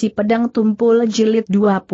Si Pedang Tumpul Jilid 24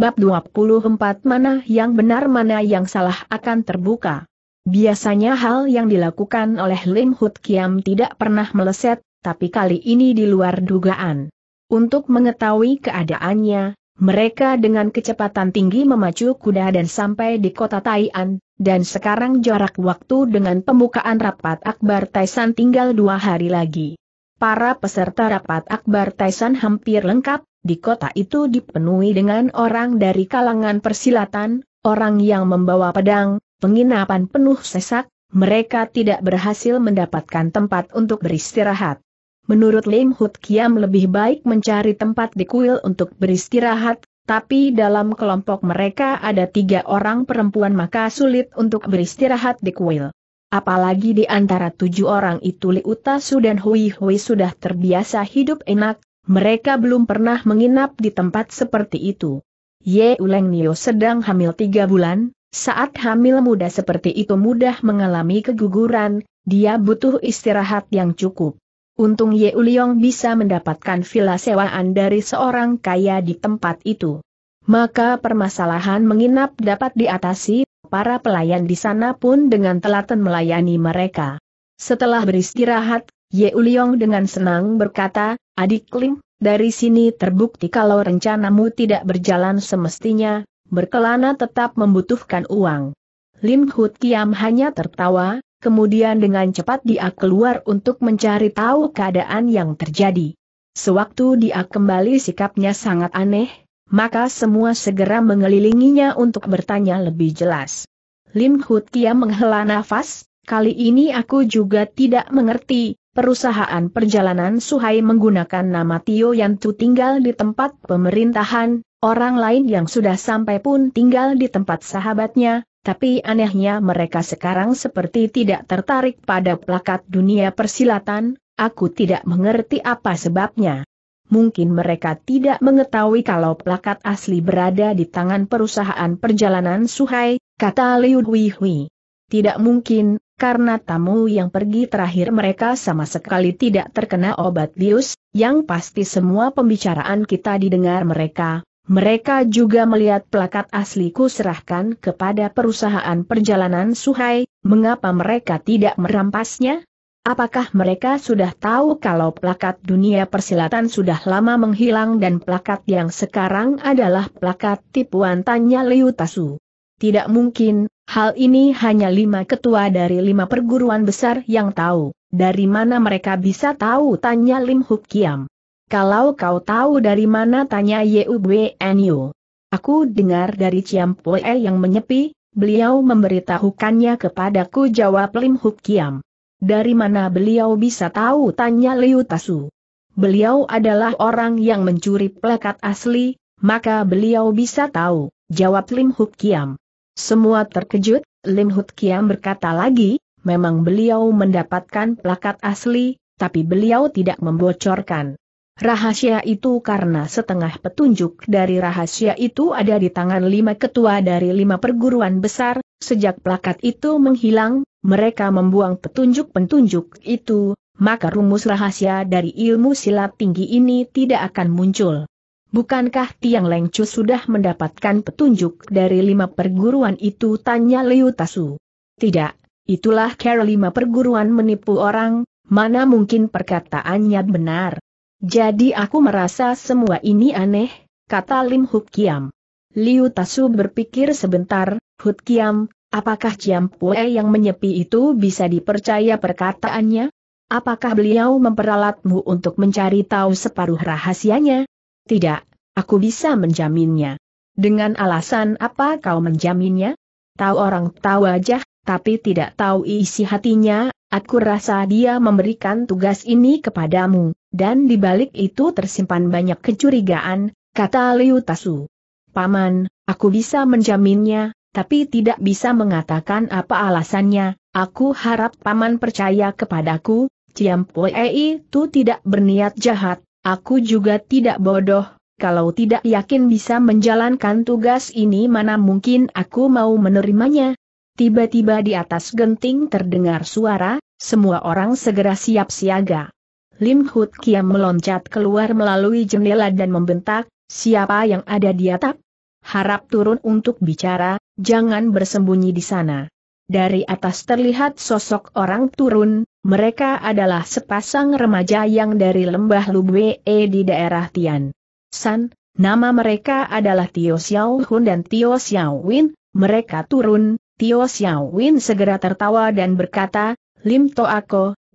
Bab 24 mana yang benar mana yang salah akan terbuka. Biasanya hal yang dilakukan oleh Lim Hut Kiam tidak pernah meleset, tapi kali ini di luar dugaan. Untuk mengetahui keadaannya, mereka dengan kecepatan tinggi memacu kuda dan sampai di kota Taian, dan sekarang jarak waktu dengan pembukaan rapat Akbar Taisan tinggal dua hari lagi para peserta rapat akbar Taisan hampir lengkap, di kota itu dipenuhi dengan orang dari kalangan persilatan, orang yang membawa pedang, penginapan penuh sesak, mereka tidak berhasil mendapatkan tempat untuk beristirahat. Menurut Lim Hut Kiam lebih baik mencari tempat di kuil untuk beristirahat, tapi dalam kelompok mereka ada tiga orang perempuan maka sulit untuk beristirahat di kuil. Apalagi di antara tujuh orang itu Liutasu dan Hui Hui sudah terbiasa hidup enak, mereka belum pernah menginap di tempat seperti itu. Ye Uleng Nio sedang hamil tiga bulan, saat hamil muda seperti itu mudah mengalami keguguran, dia butuh istirahat yang cukup. Untung Ye Uliong bisa mendapatkan villa sewaan dari seorang kaya di tempat itu. Maka permasalahan menginap dapat diatasi, para pelayan di sana pun dengan telaten melayani mereka. Setelah beristirahat, Ye Uliong dengan senang berkata, Adik Lim, dari sini terbukti kalau rencanamu tidak berjalan semestinya, berkelana tetap membutuhkan uang. Lim Hut Kiam hanya tertawa, kemudian dengan cepat dia keluar untuk mencari tahu keadaan yang terjadi. Sewaktu dia kembali sikapnya sangat aneh, maka semua segera mengelilinginya untuk bertanya lebih jelas. Lim Hutia menghela nafas, kali ini aku juga tidak mengerti, perusahaan perjalanan Suhai menggunakan nama Tio yang Yantu tinggal di tempat pemerintahan, orang lain yang sudah sampai pun tinggal di tempat sahabatnya, tapi anehnya mereka sekarang seperti tidak tertarik pada plakat dunia persilatan, aku tidak mengerti apa sebabnya mungkin mereka tidak mengetahui kalau plakat asli berada di tangan perusahaan perjalanan Suhai, kata Liu Hui Tidak mungkin, karena tamu yang pergi terakhir mereka sama sekali tidak terkena obat bius, yang pasti semua pembicaraan kita didengar mereka, mereka juga melihat plakat asliku serahkan kepada perusahaan perjalanan Suhai, mengapa mereka tidak merampasnya? Apakah mereka sudah tahu kalau plakat dunia persilatan sudah lama menghilang dan plakat yang sekarang adalah plakat tipuan tanya Liu Tasu? Tidak mungkin, hal ini hanya lima ketua dari lima perguruan besar yang tahu. Dari mana mereka bisa tahu tanya Lim Huk Kiam? Kalau kau tahu dari mana tanya Yubnyu. Aku dengar dari Ciam Poe yang menyepi, beliau memberitahukannya kepadaku jawab Lim Huk Kiam. Dari mana beliau bisa tahu tanya Liu Tasu? Beliau adalah orang yang mencuri plakat asli, maka beliau bisa tahu, jawab Lim Huk Kiam. Semua terkejut, Lim Huk Kiam berkata lagi, memang beliau mendapatkan plakat asli, tapi beliau tidak membocorkan. Rahasia itu karena setengah petunjuk dari rahasia itu ada di tangan lima ketua dari lima perguruan besar, sejak plakat itu menghilang, mereka membuang petunjuk-petunjuk itu, maka rumus rahasia dari ilmu silat tinggi ini tidak akan muncul. Bukankah Tiang Lengcu sudah mendapatkan petunjuk dari lima perguruan itu? Tanya Liu Tasu. Tidak, itulah cara lima perguruan menipu orang, mana mungkin perkataannya benar. Jadi aku merasa semua ini aneh, kata Lim Hukiam. Liu Tasu berpikir sebentar, Hukiam. Apakah Ciam Pue yang menyepi itu bisa dipercaya perkataannya? Apakah beliau memperalatmu untuk mencari tahu separuh rahasianya? Tidak, aku bisa menjaminnya. Dengan alasan apa kau menjaminnya? Tahu orang tahu wajah, tapi tidak tahu isi hatinya, aku rasa dia memberikan tugas ini kepadamu, dan di balik itu tersimpan banyak kecurigaan, kata Liu Tasu. Paman, aku bisa menjaminnya, tapi tidak bisa mengatakan apa alasannya, aku harap paman percaya kepadaku, Ciam Pue itu tidak berniat jahat, aku juga tidak bodoh, kalau tidak yakin bisa menjalankan tugas ini mana mungkin aku mau menerimanya. Tiba-tiba di atas genting terdengar suara, semua orang segera siap siaga. Lim Hut Kiam meloncat keluar melalui jendela dan membentak, siapa yang ada di atap? Harap turun untuk bicara, jangan bersembunyi di sana. Dari atas terlihat sosok orang turun, mereka adalah sepasang remaja yang dari lembah Lubwe e di daerah Tian. San, nama mereka adalah Tio Xiao Hun dan Tio Xiao Win, mereka turun, Tio Xiao Win segera tertawa dan berkata, Lim To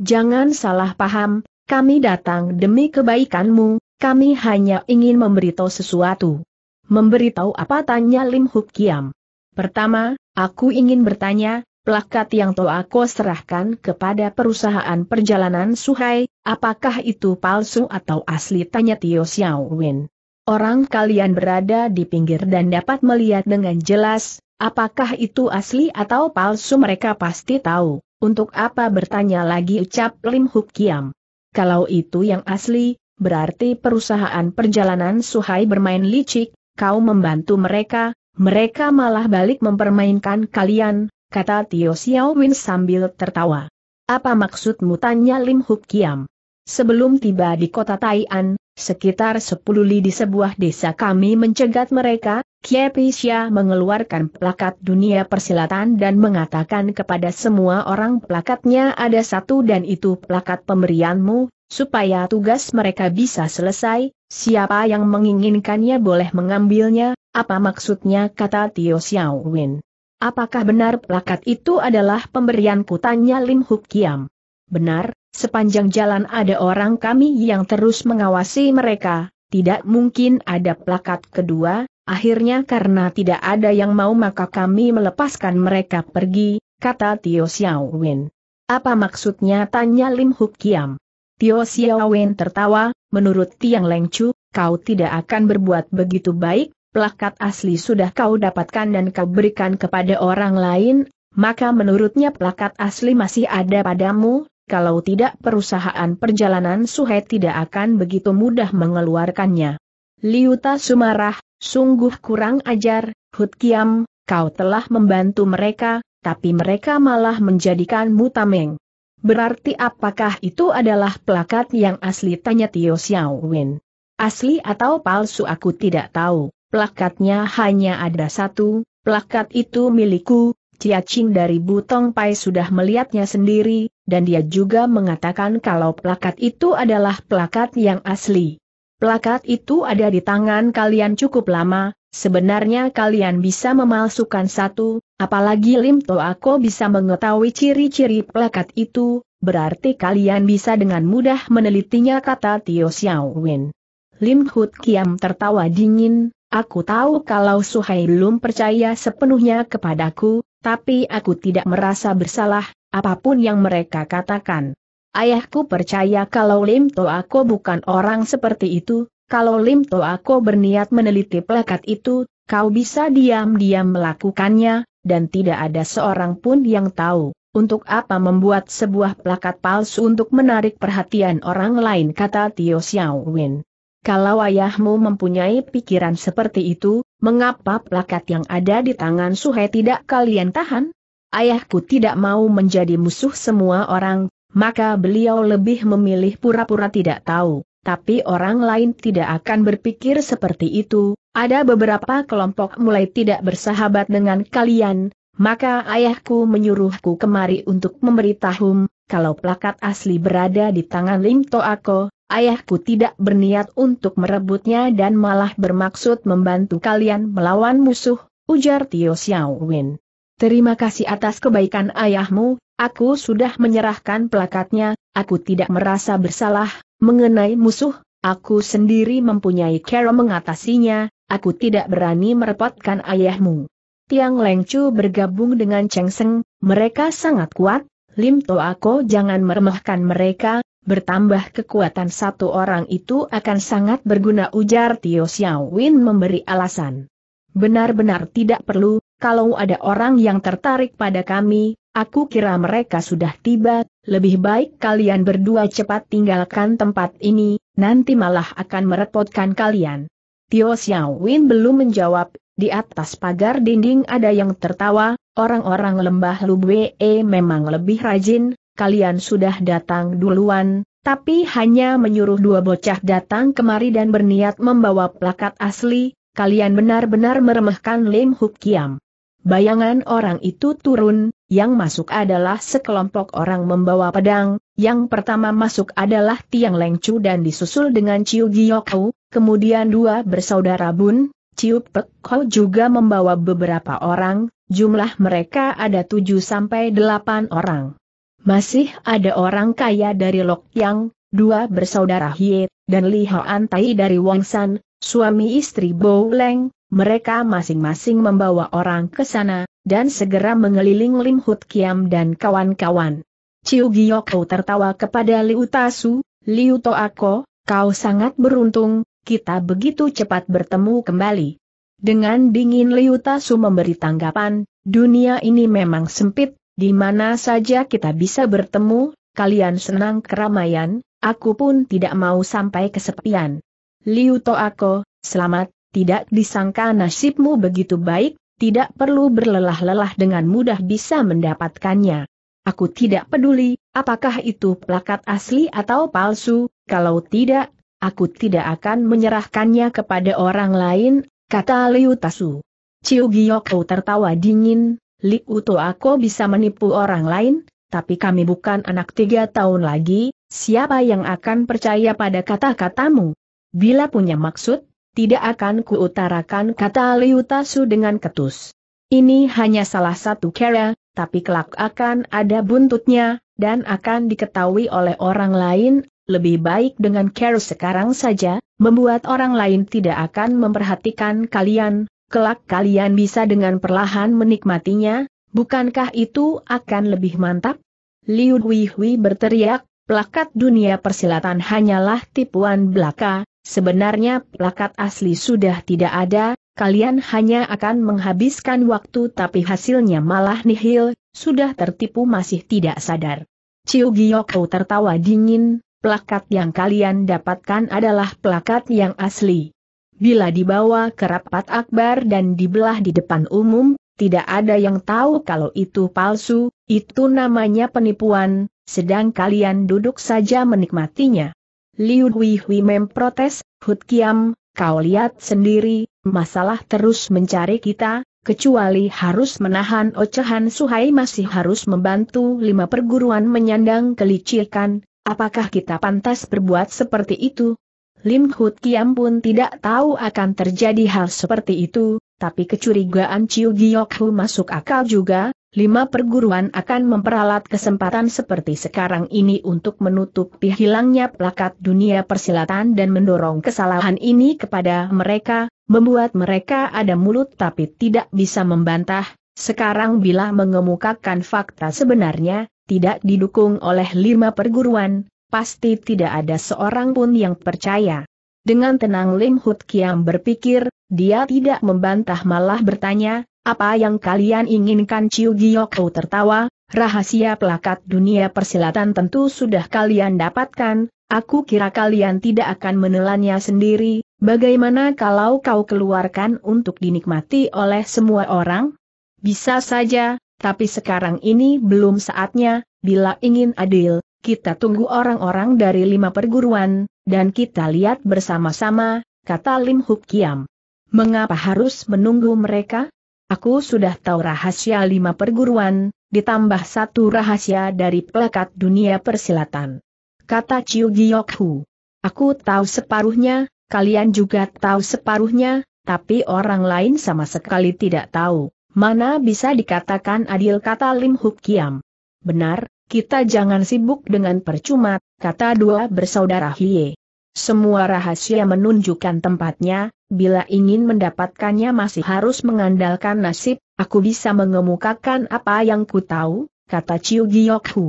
jangan salah paham, kami datang demi kebaikanmu, kami hanya ingin memberitahu sesuatu. Memberitahu apa tanya Lim Huk Kiam. Pertama, aku ingin bertanya, plakat yang aku serahkan kepada perusahaan perjalanan Suhai, apakah itu palsu atau asli tanya Tio Xiao Wen. Orang kalian berada di pinggir dan dapat melihat dengan jelas, apakah itu asli atau palsu mereka pasti tahu, untuk apa bertanya lagi ucap Lim Huk Kiam. Kalau itu yang asli, berarti perusahaan perjalanan Suhai bermain licik, kau membantu mereka, mereka malah balik mempermainkan kalian, kata Tio Xiaowin sambil tertawa. Apa maksudmu tanya Lim Huk Kiam? Sebelum tiba di kota Tai'an, sekitar sepuluh li di sebuah desa kami mencegat mereka, Kiepisya mengeluarkan plakat dunia persilatan dan mengatakan kepada semua orang plakatnya ada satu dan itu plakat pemberianmu, supaya tugas mereka bisa selesai, siapa yang menginginkannya boleh mengambilnya, apa maksudnya kata Tio Xiao Win. Apakah benar plakat itu adalah pemberian kutanya Lim Huk Kiam. Benar, sepanjang jalan ada orang kami yang terus mengawasi mereka, tidak mungkin ada plakat kedua, akhirnya karena tidak ada yang mau maka kami melepaskan mereka pergi, kata Tio Xiao Win. Apa maksudnya tanya Lim Huk Kiam. Tio Xiaowen tertawa, menurut Tiang Lengcu, kau tidak akan berbuat begitu baik, plakat asli sudah kau dapatkan dan kau berikan kepada orang lain, maka menurutnya plakat asli masih ada padamu, kalau tidak perusahaan perjalanan Suhe tidak akan begitu mudah mengeluarkannya. Liuta Sumarah, sungguh kurang ajar, Hut Kiam, kau telah membantu mereka, tapi mereka malah menjadikanmu tameng. Berarti apakah itu adalah plakat yang asli tanya Tio Wen. Asli atau palsu aku tidak tahu, plakatnya hanya ada satu, plakat itu milikku, Chia Ching dari Butong Pai sudah melihatnya sendiri, dan dia juga mengatakan kalau plakat itu adalah plakat yang asli. Plakat itu ada di tangan kalian cukup lama, sebenarnya kalian bisa memalsukan satu, apalagi Lim Toako bisa mengetahui ciri-ciri plakat itu, berarti kalian bisa dengan mudah menelitinya kata Tio Xiao Wen. Lim Hut Kiam tertawa dingin, Aku tahu kalau Suhai belum percaya sepenuhnya kepadaku, tapi aku tidak merasa bersalah, apapun yang mereka katakan. Ayahku percaya kalau Lim Toako bukan orang seperti itu, kalau Lim Toako berniat meneliti plakat itu, kau bisa diam-diam melakukannya, dan tidak ada seorang pun yang tahu. Untuk apa membuat sebuah plakat palsu untuk menarik perhatian orang lain kata Tio Xiao Wen. Kalau ayahmu mempunyai pikiran seperti itu, mengapa plakat yang ada di tangan Suhe tidak kalian tahan? Ayahku tidak mau menjadi musuh semua orang, maka beliau lebih memilih pura-pura tidak tahu. Tapi orang lain tidak akan berpikir seperti itu, ada beberapa kelompok mulai tidak bersahabat dengan kalian, maka ayahku menyuruhku kemari untuk memberitahu, kalau plakat asli berada di tangan Lim Toako, ayahku tidak berniat untuk merebutnya dan malah bermaksud membantu kalian melawan musuh, ujar Tio Xiaowin. Terima kasih atas kebaikan ayahmu, Aku sudah menyerahkan plakatnya, aku tidak merasa bersalah, mengenai musuh, aku sendiri mempunyai cara mengatasinya, aku tidak berani merepotkan ayahmu. Tiang Lengcu bergabung dengan Cheng Seng, mereka sangat kuat, Lim Toako jangan meremehkan mereka, bertambah kekuatan satu orang itu akan sangat berguna ujar Tio Xiaowin memberi alasan. Benar-benar tidak perlu, kalau ada orang yang tertarik pada kami, aku kira mereka sudah tiba, lebih baik kalian berdua cepat tinggalkan tempat ini, nanti malah akan merepotkan kalian. Tio Xiaowin belum menjawab, di atas pagar dinding ada yang tertawa, orang-orang lembah Lubwe memang lebih rajin, kalian sudah datang duluan, tapi hanya menyuruh dua bocah datang kemari dan berniat membawa plakat asli, kalian benar-benar meremehkan Lim Huk Kiam. Bayangan orang itu turun, yang masuk adalah sekelompok orang membawa pedang, yang pertama masuk adalah Tiang Lengcu dan disusul dengan Ciu Giyokau, kemudian dua bersaudara Bun, Ciu Pek juga membawa beberapa orang, jumlah mereka ada tujuh sampai delapan orang. Masih ada orang kaya dari Lok Yang, dua bersaudara Hie, dan Li Hoan Tai dari Wangsan, suami istri Bo Leng, mereka masing-masing membawa orang ke sana, dan segera mengeliling Lim Hut Kiam dan kawan-kawan. Ciu Giyoko tertawa kepada Liu Tasu, Liu Toako, kau sangat beruntung, kita begitu cepat bertemu kembali. Dengan dingin Liu Tasu memberi tanggapan, dunia ini memang sempit, di mana saja kita bisa bertemu, kalian senang keramaian, aku pun tidak mau sampai kesepian. Liu Toako, selamat, tidak disangka nasibmu begitu baik, tidak perlu berlelah-lelah dengan mudah bisa mendapatkannya. Aku tidak peduli, apakah itu plakat asli atau palsu, kalau tidak, aku tidak akan menyerahkannya kepada orang lain, kata Liu Tasu. Ciu Giyoko tertawa dingin, Liu To aku bisa menipu orang lain, tapi kami bukan anak tiga tahun lagi, siapa yang akan percaya pada kata-katamu? Bila punya maksud, tidak akan kuutarakan kata Liu Tasu dengan ketus. Ini hanya salah satu cara, tapi kelak akan ada buntutnya, dan akan diketahui oleh orang lain, lebih baik dengan kera sekarang saja, membuat orang lain tidak akan memperhatikan kalian, kelak kalian bisa dengan perlahan menikmatinya, bukankah itu akan lebih mantap? Liu Hui berteriak, plakat dunia persilatan hanyalah tipuan belaka, Sebenarnya plakat asli sudah tidak ada, kalian hanya akan menghabiskan waktu tapi hasilnya malah nihil, sudah tertipu masih tidak sadar. Ciu Giyoko tertawa dingin, plakat yang kalian dapatkan adalah plakat yang asli. Bila dibawa ke rapat akbar dan dibelah di depan umum, tidak ada yang tahu kalau itu palsu, itu namanya penipuan, sedang kalian duduk saja menikmatinya. Liu Huihui memprotes, Hud Kiam, kau lihat sendiri, masalah terus mencari kita, kecuali harus menahan ocehan Suhai masih harus membantu lima perguruan menyandang kelicikan, apakah kita pantas berbuat seperti itu? Lim Hud Kiam pun tidak tahu akan terjadi hal seperti itu, tapi kecurigaan Ciu Giok Hu masuk akal juga, lima perguruan akan memperalat kesempatan seperti sekarang ini untuk menutupi hilangnya plakat dunia persilatan dan mendorong kesalahan ini kepada mereka, membuat mereka ada mulut tapi tidak bisa membantah, sekarang bila mengemukakan fakta sebenarnya, tidak didukung oleh lima perguruan, pasti tidak ada seorang pun yang percaya. Dengan tenang Lim Hut Kiam berpikir, dia tidak membantah malah bertanya, apa yang kalian inginkan Ciu Giyokho tertawa, rahasia pelakat dunia persilatan tentu sudah kalian dapatkan, aku kira kalian tidak akan menelannya sendiri, bagaimana kalau kau keluarkan untuk dinikmati oleh semua orang? Bisa saja, tapi sekarang ini belum saatnya, bila ingin adil, kita tunggu orang-orang dari lima perguruan, dan kita lihat bersama-sama, kata Lim Huk Kiam. Mengapa harus menunggu mereka? Aku sudah tahu rahasia lima perguruan, ditambah satu rahasia dari pelekat dunia persilatan. Kata Chiu Hu. Aku tahu separuhnya, kalian juga tahu separuhnya, tapi orang lain sama sekali tidak tahu. Mana bisa dikatakan adil kata Lim Huk Kiam. Benar, kita jangan sibuk dengan percuma, kata dua bersaudara Hie. Semua rahasia menunjukkan tempatnya, bila ingin mendapatkannya masih harus mengandalkan nasib, aku bisa mengemukakan apa yang ku tahu, kata Chiu Giok Hu.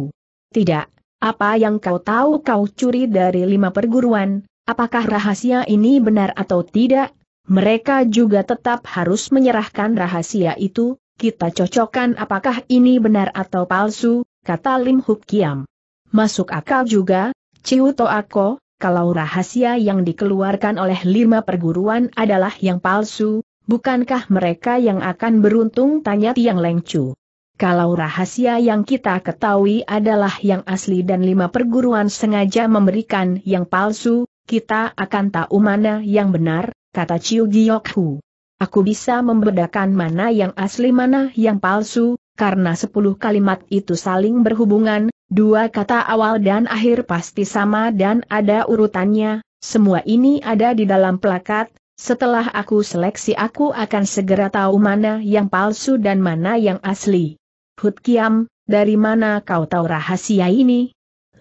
Tidak, apa yang kau tahu kau curi dari lima perguruan, apakah rahasia ini benar atau tidak? Mereka juga tetap harus menyerahkan rahasia itu, kita cocokkan apakah ini benar atau palsu, kata Lim Huk Kiam. Masuk akal juga, Ciu Toako, kalau rahasia yang dikeluarkan oleh lima perguruan adalah yang palsu, bukankah mereka yang akan beruntung tanya Tiang Lengcu. Kalau rahasia yang kita ketahui adalah yang asli dan lima perguruan sengaja memberikan yang palsu, kita akan tahu mana yang benar, kata Chiu Giok Hu. Aku bisa membedakan mana yang asli mana yang palsu, karena sepuluh kalimat itu saling berhubungan, dua kata awal dan akhir pasti sama dan ada urutannya, semua ini ada di dalam plakat, setelah aku seleksi aku akan segera tahu mana yang palsu dan mana yang asli. Hut Kiam, dari mana kau tahu rahasia ini?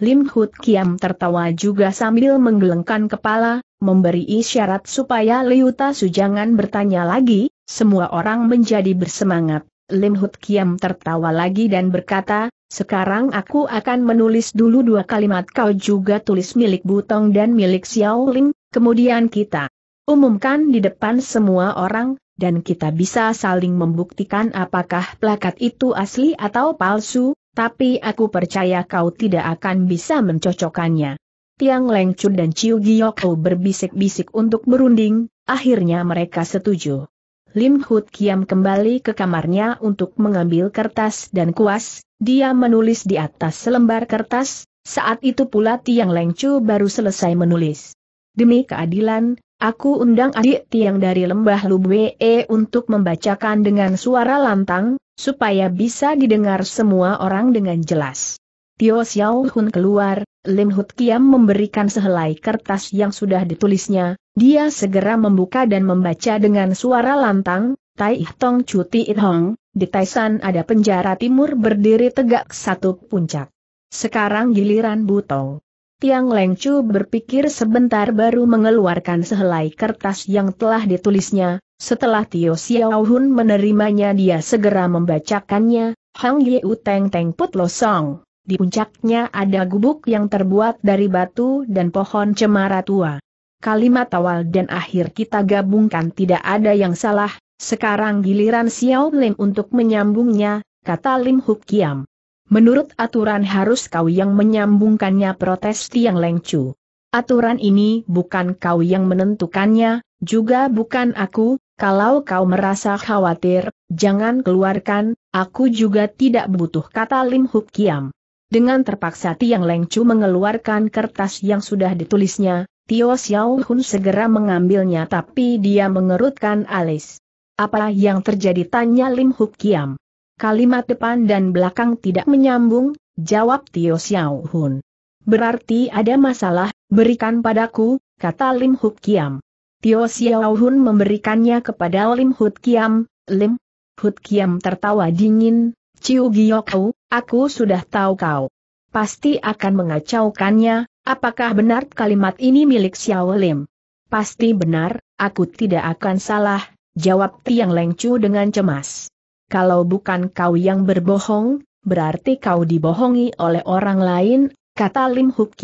Lim Hut Kiam tertawa juga sambil menggelengkan kepala, memberi isyarat supaya Liuta Sujangan bertanya lagi, semua orang menjadi bersemangat. Lim Hut Kiam tertawa lagi dan berkata, sekarang aku akan menulis dulu dua kalimat kau juga tulis milik Butong dan milik Xiao Ling, kemudian kita umumkan di depan semua orang, dan kita bisa saling membuktikan apakah plakat itu asli atau palsu, tapi aku percaya kau tidak akan bisa mencocokkannya. Tiang Leng Chun dan Chiu Giyoko berbisik-bisik untuk berunding, akhirnya mereka setuju. Lim Hut Kiam kembali ke kamarnya untuk mengambil kertas dan kuas, dia menulis di atas selembar kertas, saat itu pula Tiang Lengcu baru selesai menulis. Demi keadilan, aku undang adik Tiang dari lembah Lubwe e untuk membacakan dengan suara lantang, supaya bisa didengar semua orang dengan jelas. Tio Xiao Hun keluar, Lim Hut Kiam memberikan sehelai kertas yang sudah ditulisnya, dia segera membuka dan membaca dengan suara lantang, Tai Tong Cuti It Hong, di Taisan ada penjara timur berdiri tegak satu puncak. Sekarang giliran Butong. Tiang Leng Chu berpikir sebentar baru mengeluarkan sehelai kertas yang telah ditulisnya, setelah Tio Hun menerimanya dia segera membacakannya, Hang U Teng Teng Put Lo Song. Di puncaknya ada gubuk yang terbuat dari batu dan pohon cemara tua. Kalimat awal dan akhir kita gabungkan tidak ada yang salah, sekarang giliran Xiao Lim untuk menyambungnya, kata Lim Huk Kiam. Menurut aturan harus kau yang menyambungkannya protes Tiang Lengcu. Aturan ini bukan kau yang menentukannya, juga bukan aku, kalau kau merasa khawatir, jangan keluarkan, aku juga tidak butuh kata Lim Huk Kiam. Dengan terpaksa Tiang Lengcu mengeluarkan kertas yang sudah ditulisnya, Tio Xiao Hun segera mengambilnya tapi dia mengerutkan alis. Apa yang terjadi tanya Lim Huk Kiam. Kalimat depan dan belakang tidak menyambung, jawab Tio Xiao Hun. Berarti ada masalah, berikan padaku, kata Lim Huk Kiam. Tio Xiao Hun memberikannya kepada Lim Huk Kiam, Lim Huk Kiam tertawa dingin, Ciu Giyokau, Aku sudah tahu kau. Pasti akan mengacaukannya, apakah benar kalimat ini milik Xiao Lim? Pasti benar, aku tidak akan salah, jawab Tiang Lengcu dengan cemas. Kalau bukan kau yang berbohong, berarti kau dibohongi oleh orang lain, kata Lim Huk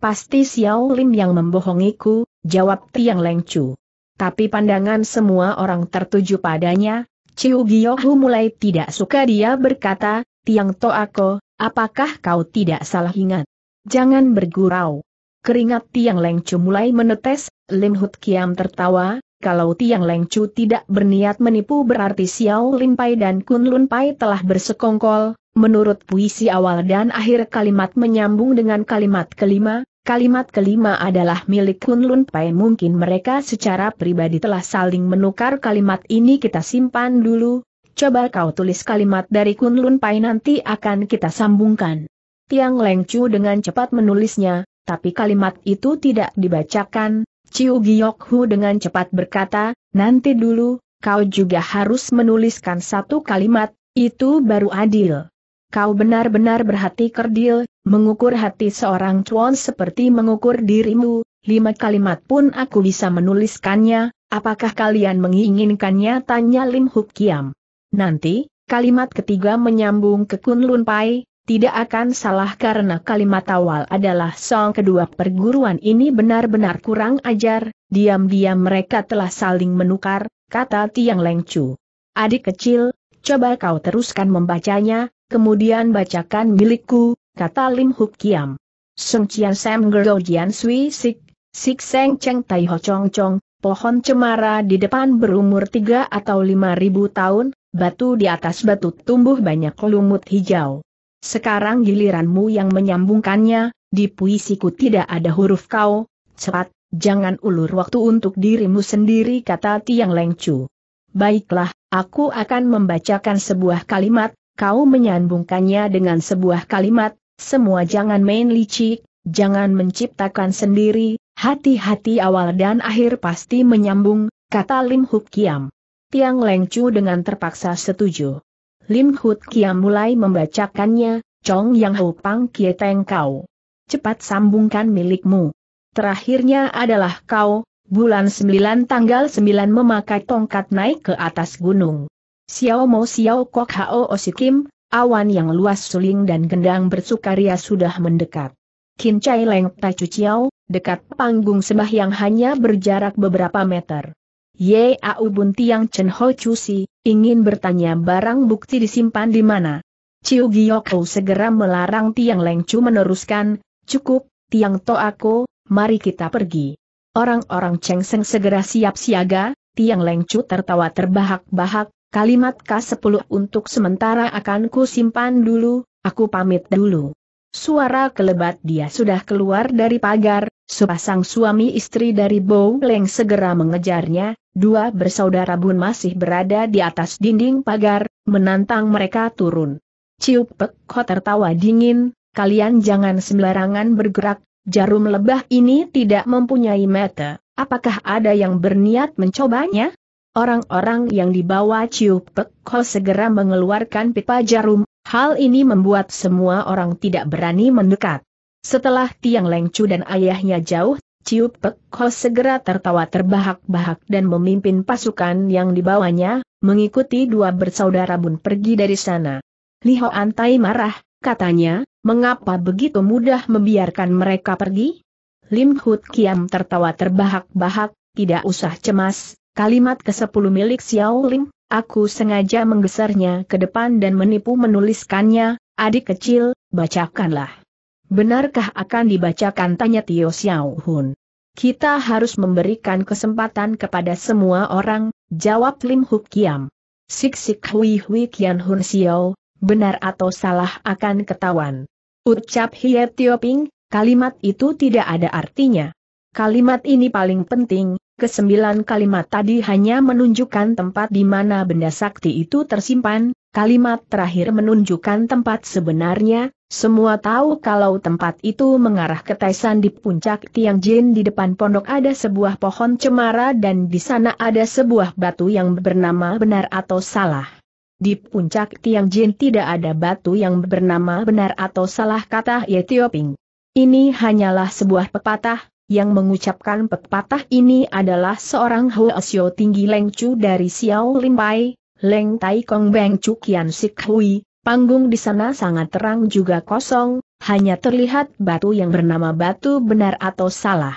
Pasti Xiao Lim yang membohongiku, jawab Tiang Lengcu. Tapi pandangan semua orang tertuju padanya, Ciu Giyohu mulai tidak suka dia berkata, Tiang Toako, apakah kau tidak salah ingat? Jangan bergurau. Keringat Tiang Lengcu mulai menetes, Lim Hut Kiam tertawa, kalau Tiang Lengcu tidak berniat menipu berarti Xiao Pai dan Kun Lun Pai telah bersekongkol, menurut puisi awal dan akhir kalimat menyambung dengan kalimat kelima, kalimat kelima adalah milik Kun Lun Pai. mungkin mereka secara pribadi telah saling menukar kalimat ini kita simpan dulu, coba kau tulis kalimat dari Kunlun Pai nanti akan kita sambungkan. Tiang Lengcu dengan cepat menulisnya, tapi kalimat itu tidak dibacakan, Ciu Hu dengan cepat berkata, nanti dulu, kau juga harus menuliskan satu kalimat, itu baru adil. Kau benar-benar berhati kerdil, mengukur hati seorang cuan seperti mengukur dirimu, lima kalimat pun aku bisa menuliskannya, apakah kalian menginginkannya tanya Lim Huk Kiam. Nanti, kalimat ketiga menyambung ke Kunlun Pai, tidak akan salah karena kalimat awal adalah song kedua perguruan ini benar-benar kurang ajar, diam-diam mereka telah saling menukar, kata Tiang Lengcu. Adik kecil, coba kau teruskan membacanya, kemudian bacakan milikku, kata Lim Huk Kiam. Seng Cian Sam Gerdo Jian Sui Sik, Sik Seng Cheng Tai Ho Chong Chong, pohon cemara di depan berumur tiga atau lima ribu tahun, batu di atas batu tumbuh banyak lumut hijau. Sekarang giliranmu yang menyambungkannya, di puisiku tidak ada huruf kau, cepat, jangan ulur waktu untuk dirimu sendiri kata Tiang Lengcu. Baiklah, aku akan membacakan sebuah kalimat, kau menyambungkannya dengan sebuah kalimat, semua jangan main licik, jangan menciptakan sendiri, hati-hati awal dan akhir pasti menyambung, kata Lim Huk Kiam. Tiang Lengcu dengan terpaksa setuju. Lim Hut Kia mulai membacakannya, Chong Yang Ho Pang Kie Teng Kau. Cepat sambungkan milikmu. Terakhirnya adalah kau, bulan 9 tanggal 9 memakai tongkat naik ke atas gunung. Xiao Mo Xiao Kok Hao Osikim, awan yang luas suling dan gendang bersukaria sudah mendekat. Kin Chai Leng Tai Ciao, dekat panggung sembah yang hanya berjarak beberapa meter. Yau Bun Tiang Chen Ho Chu Si, ingin bertanya barang bukti disimpan di mana. Ciu Giyoko segera melarang Tiang Leng Chu meneruskan, cukup, Tiang To Aku, mari kita pergi. Orang-orang Cheng Seng segera siap siaga, Tiang Leng Chu tertawa terbahak-bahak, kalimat K10 untuk sementara akan ku simpan dulu, aku pamit dulu. Suara kelebat dia sudah keluar dari pagar, Sepasang suami istri dari Bow Leng segera mengejarnya, dua bersaudara Bun masih berada di atas dinding pagar, menantang mereka turun. Ciu Pek Ho tertawa dingin, kalian jangan sembarangan bergerak, jarum lebah ini tidak mempunyai mata, apakah ada yang berniat mencobanya? Orang-orang yang dibawa Ciu Pek Ho segera mengeluarkan pipa jarum, hal ini membuat semua orang tidak berani mendekat. Setelah Tiang Lengcu dan ayahnya jauh, Ciup Pek Ho segera tertawa terbahak-bahak dan memimpin pasukan yang dibawanya, mengikuti dua bersaudara Bun pergi dari sana. Li Ho Antai marah, katanya, mengapa begitu mudah membiarkan mereka pergi? Lim Hut Kiam tertawa terbahak-bahak, tidak usah cemas, kalimat ke-10 milik Xiao Lim, aku sengaja menggesernya ke depan dan menipu menuliskannya, adik kecil, bacakanlah. Benarkah akan dibacakan tanya Tio Xiao Hun? Kita harus memberikan kesempatan kepada semua orang, jawab Lim Huk Kiam. Sik sik hui hui kian hun xiao, benar atau salah akan ketahuan. Ucap Hie Tio Ping, kalimat itu tidak ada artinya. Kalimat ini paling penting, Kesembilan kalimat tadi hanya menunjukkan tempat di mana benda sakti itu tersimpan, kalimat terakhir menunjukkan tempat sebenarnya, semua tahu kalau tempat itu mengarah ke Taisan di puncak Tiang Jin di depan pondok ada sebuah pohon cemara dan di sana ada sebuah batu yang bernama benar atau salah. Di puncak Tiang Jin tidak ada batu yang bernama benar atau salah kata Ye Ping. Ini hanyalah sebuah pepatah, yang mengucapkan pepatah ini adalah seorang Asio tinggi Lengcu dari Xiao Limpai, Leng Tai Kong Beng Chu Kian Sik Hui, panggung di sana sangat terang juga kosong, hanya terlihat batu yang bernama batu benar atau salah.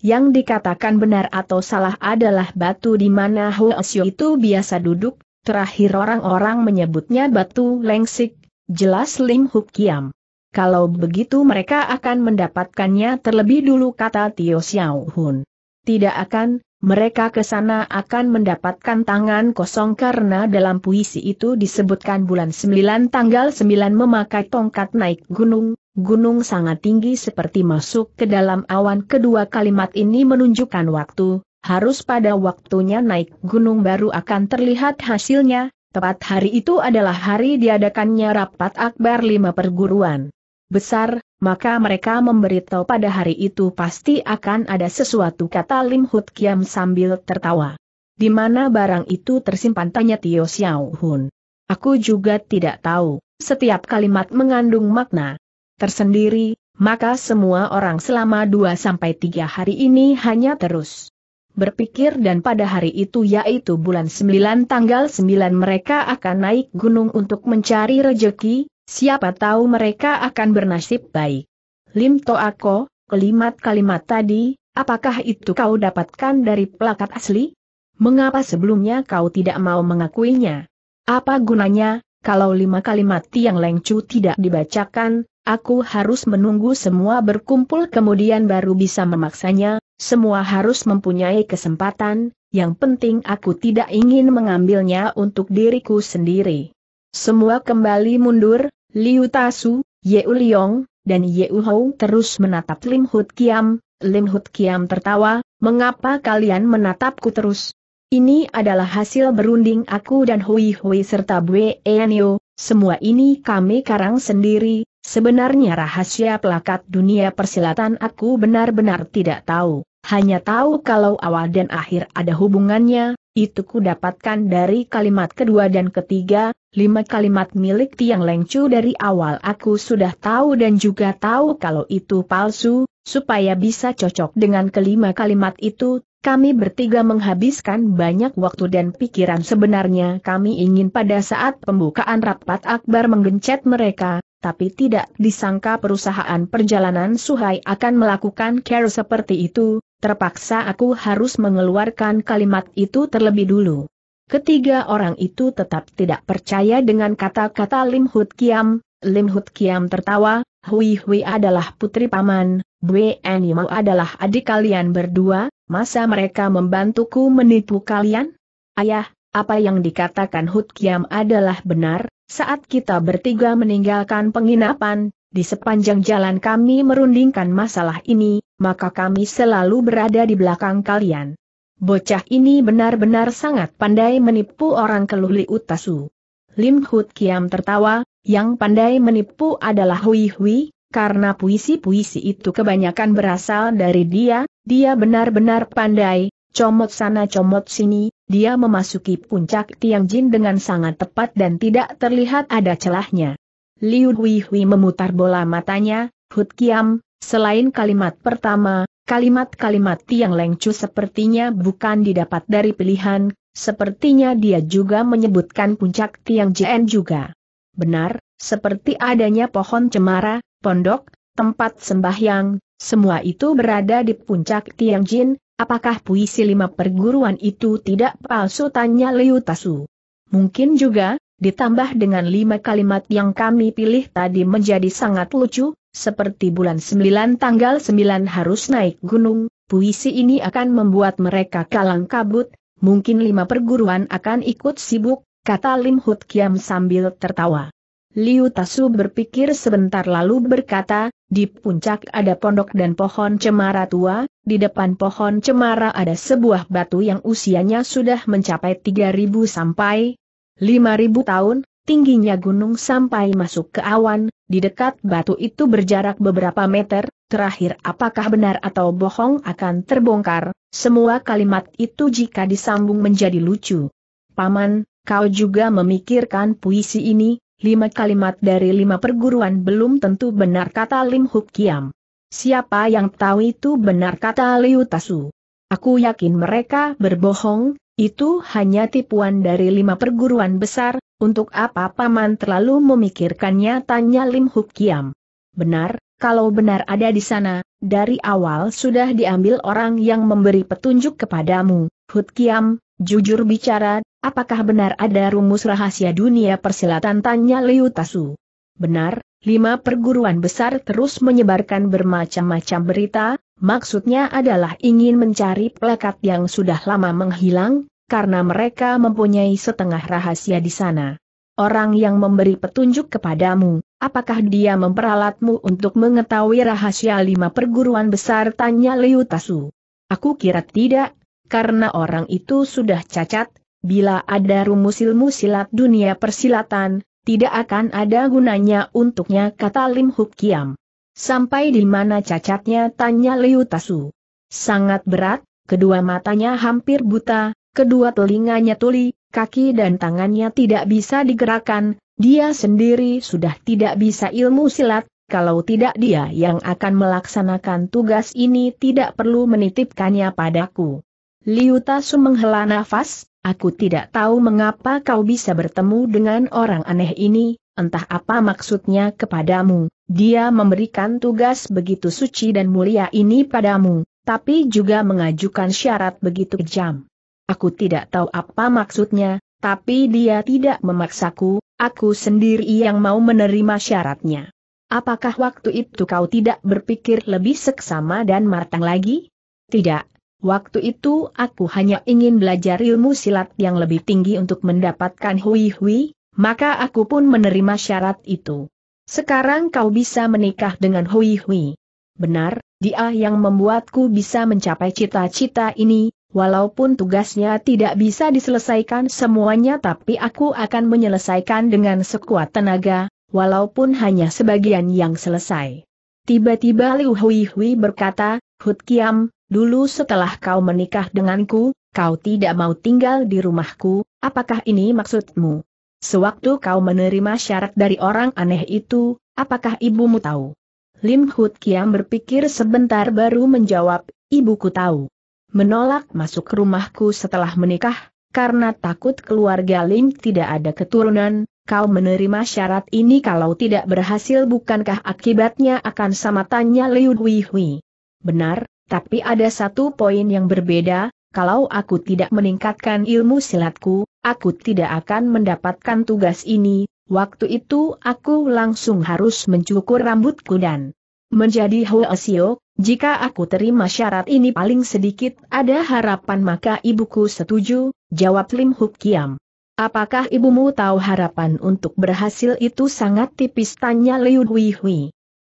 Yang dikatakan benar atau salah adalah batu di mana Asio itu biasa duduk, terakhir orang-orang menyebutnya batu leng sik. jelas Lim Huk Kiam. Kalau begitu mereka akan mendapatkannya terlebih dulu kata Tio Xiao Hun. Tidak akan, mereka ke sana akan mendapatkan tangan kosong karena dalam puisi itu disebutkan bulan 9 tanggal 9 memakai tongkat naik gunung, gunung sangat tinggi seperti masuk ke dalam awan kedua kalimat ini menunjukkan waktu, harus pada waktunya naik gunung baru akan terlihat hasilnya, tepat hari itu adalah hari diadakannya rapat akbar lima perguruan besar, maka mereka memberitahu pada hari itu pasti akan ada sesuatu kata Lim Hut Kiam sambil tertawa. Di mana barang itu tersimpan tanya Tio Xiao Hun. Aku juga tidak tahu, setiap kalimat mengandung makna tersendiri, maka semua orang selama 2-3 hari ini hanya terus berpikir dan pada hari itu yaitu bulan 9 tanggal 9 mereka akan naik gunung untuk mencari rejeki, Siapa tahu mereka akan bernasib baik. Lim Toako, kalimat-kalimat tadi, apakah itu kau dapatkan dari plakat asli? Mengapa sebelumnya kau tidak mau mengakuinya? Apa gunanya, kalau lima kalimat tiang lengcu tidak dibacakan, aku harus menunggu semua berkumpul kemudian baru bisa memaksanya, semua harus mempunyai kesempatan, yang penting aku tidak ingin mengambilnya untuk diriku sendiri. Semua kembali mundur, Liu Tasu, Yeu Liong, dan Yeu Hou terus menatap Lim Hut Kiam, Lim Hut Kiam tertawa, mengapa kalian menatapku terus? Ini adalah hasil berunding aku dan Hui Hui serta Bue Enio, semua ini kami karang sendiri, sebenarnya rahasia pelakat dunia persilatan aku benar-benar tidak tahu. Hanya tahu kalau awal dan akhir ada hubungannya, itu ku dapatkan dari kalimat kedua dan ketiga, Lima kalimat milik Tiang Lengcu dari awal aku sudah tahu dan juga tahu kalau itu palsu, supaya bisa cocok dengan kelima kalimat itu, kami bertiga menghabiskan banyak waktu dan pikiran sebenarnya kami ingin pada saat pembukaan rapat akbar menggencet mereka, tapi tidak disangka perusahaan perjalanan Suhai akan melakukan care seperti itu, terpaksa aku harus mengeluarkan kalimat itu terlebih dulu. Ketiga orang itu tetap tidak percaya dengan kata-kata Lim Hut Kiam. Lim Hut Kiam tertawa, Hui Hui adalah putri paman, Bwe Animau adalah adik kalian berdua, masa mereka membantuku menipu kalian? Ayah, apa yang dikatakan Hut Kiam adalah benar, saat kita bertiga meninggalkan penginapan, di sepanjang jalan kami merundingkan masalah ini, maka kami selalu berada di belakang kalian. Bocah ini benar-benar sangat pandai menipu orang keluh Li Tasu. Lim Hut Kiam tertawa, yang pandai menipu adalah Hui Hui, karena puisi-puisi itu kebanyakan berasal dari dia, dia benar-benar pandai, comot sana comot sini, dia memasuki puncak Tiang Jin dengan sangat tepat dan tidak terlihat ada celahnya. Liu Hui Hui memutar bola matanya, Hut Kiam, selain kalimat pertama, Kalimat-kalimat Tiang Lengcu sepertinya bukan didapat dari pilihan, sepertinya dia juga menyebutkan puncak Tiang Jn juga. Benar, seperti adanya pohon cemara, pondok, tempat sembahyang, semua itu berada di puncak Tiang Jin, apakah puisi lima perguruan itu tidak palsu tanya Liu Tasu. Mungkin juga, ditambah dengan lima kalimat yang kami pilih tadi menjadi sangat lucu, seperti bulan 9 tanggal 9 harus naik gunung, puisi ini akan membuat mereka kalang kabut, mungkin lima perguruan akan ikut sibuk, kata Lim Hut Kiam sambil tertawa. Liu Tasu berpikir sebentar lalu berkata, di puncak ada pondok dan pohon cemara tua, di depan pohon cemara ada sebuah batu yang usianya sudah mencapai 3.000 sampai 5.000 tahun, tingginya gunung sampai masuk ke awan, di dekat batu itu berjarak beberapa meter, terakhir apakah benar atau bohong akan terbongkar, semua kalimat itu jika disambung menjadi lucu. Paman, kau juga memikirkan puisi ini, lima kalimat dari lima perguruan belum tentu benar kata Lim Huk Kiam. Siapa yang tahu itu benar kata Liu Tasu. Aku yakin mereka berbohong, itu hanya tipuan dari lima perguruan besar, untuk apa paman terlalu memikirkannya tanya Lim Huk Kiam. Benar, kalau benar ada di sana, dari awal sudah diambil orang yang memberi petunjuk kepadamu, Huk Kiam, jujur bicara, apakah benar ada rumus rahasia dunia persilatan tanya Liu Tasu. Benar, lima perguruan besar terus menyebarkan bermacam-macam berita, maksudnya adalah ingin mencari plekat yang sudah lama menghilang, karena mereka mempunyai setengah rahasia di sana. Orang yang memberi petunjuk kepadamu, apakah dia memperalatmu untuk mengetahui rahasia lima perguruan besar? Tanya Liu Tasu. Aku kira tidak, karena orang itu sudah cacat, bila ada rumus ilmu silat dunia persilatan, tidak akan ada gunanya untuknya kata Lim Huk Kiam. Sampai di mana cacatnya tanya Liu Tasu. Sangat berat, kedua matanya hampir buta, kedua telinganya tuli, kaki dan tangannya tidak bisa digerakkan, dia sendiri sudah tidak bisa ilmu silat, kalau tidak dia yang akan melaksanakan tugas ini tidak perlu menitipkannya padaku. Liu Su menghela nafas, aku tidak tahu mengapa kau bisa bertemu dengan orang aneh ini, entah apa maksudnya kepadamu, dia memberikan tugas begitu suci dan mulia ini padamu, tapi juga mengajukan syarat begitu kejam. Aku tidak tahu apa maksudnya, tapi dia tidak memaksaku, aku sendiri yang mau menerima syaratnya. Apakah waktu itu kau tidak berpikir lebih seksama dan matang lagi? Tidak, waktu itu aku hanya ingin belajar ilmu silat yang lebih tinggi untuk mendapatkan hui-hui, maka aku pun menerima syarat itu. Sekarang kau bisa menikah dengan hui-hui. Benar, dia yang membuatku bisa mencapai cita-cita ini, Walaupun tugasnya tidak bisa diselesaikan semuanya tapi aku akan menyelesaikan dengan sekuat tenaga, walaupun hanya sebagian yang selesai. Tiba-tiba Liu Hui Hui berkata, Hut Kiam, dulu setelah kau menikah denganku, kau tidak mau tinggal di rumahku, apakah ini maksudmu? Sewaktu kau menerima syarat dari orang aneh itu, apakah ibumu tahu? Lim Hut Kiam berpikir sebentar baru menjawab, ibuku tahu menolak masuk ke rumahku setelah menikah, karena takut keluarga Lim tidak ada keturunan, kau menerima syarat ini kalau tidak berhasil bukankah akibatnya akan sama tanya Liu Hui Benar, tapi ada satu poin yang berbeda, kalau aku tidak meningkatkan ilmu silatku, aku tidak akan mendapatkan tugas ini, waktu itu aku langsung harus mencukur rambutku dan menjadi Asio, jika aku terima syarat ini paling sedikit ada harapan maka ibuku setuju, jawab Lim Huk Kiam. Apakah ibumu tahu harapan untuk berhasil itu sangat tipis tanya Liu Hui Hui.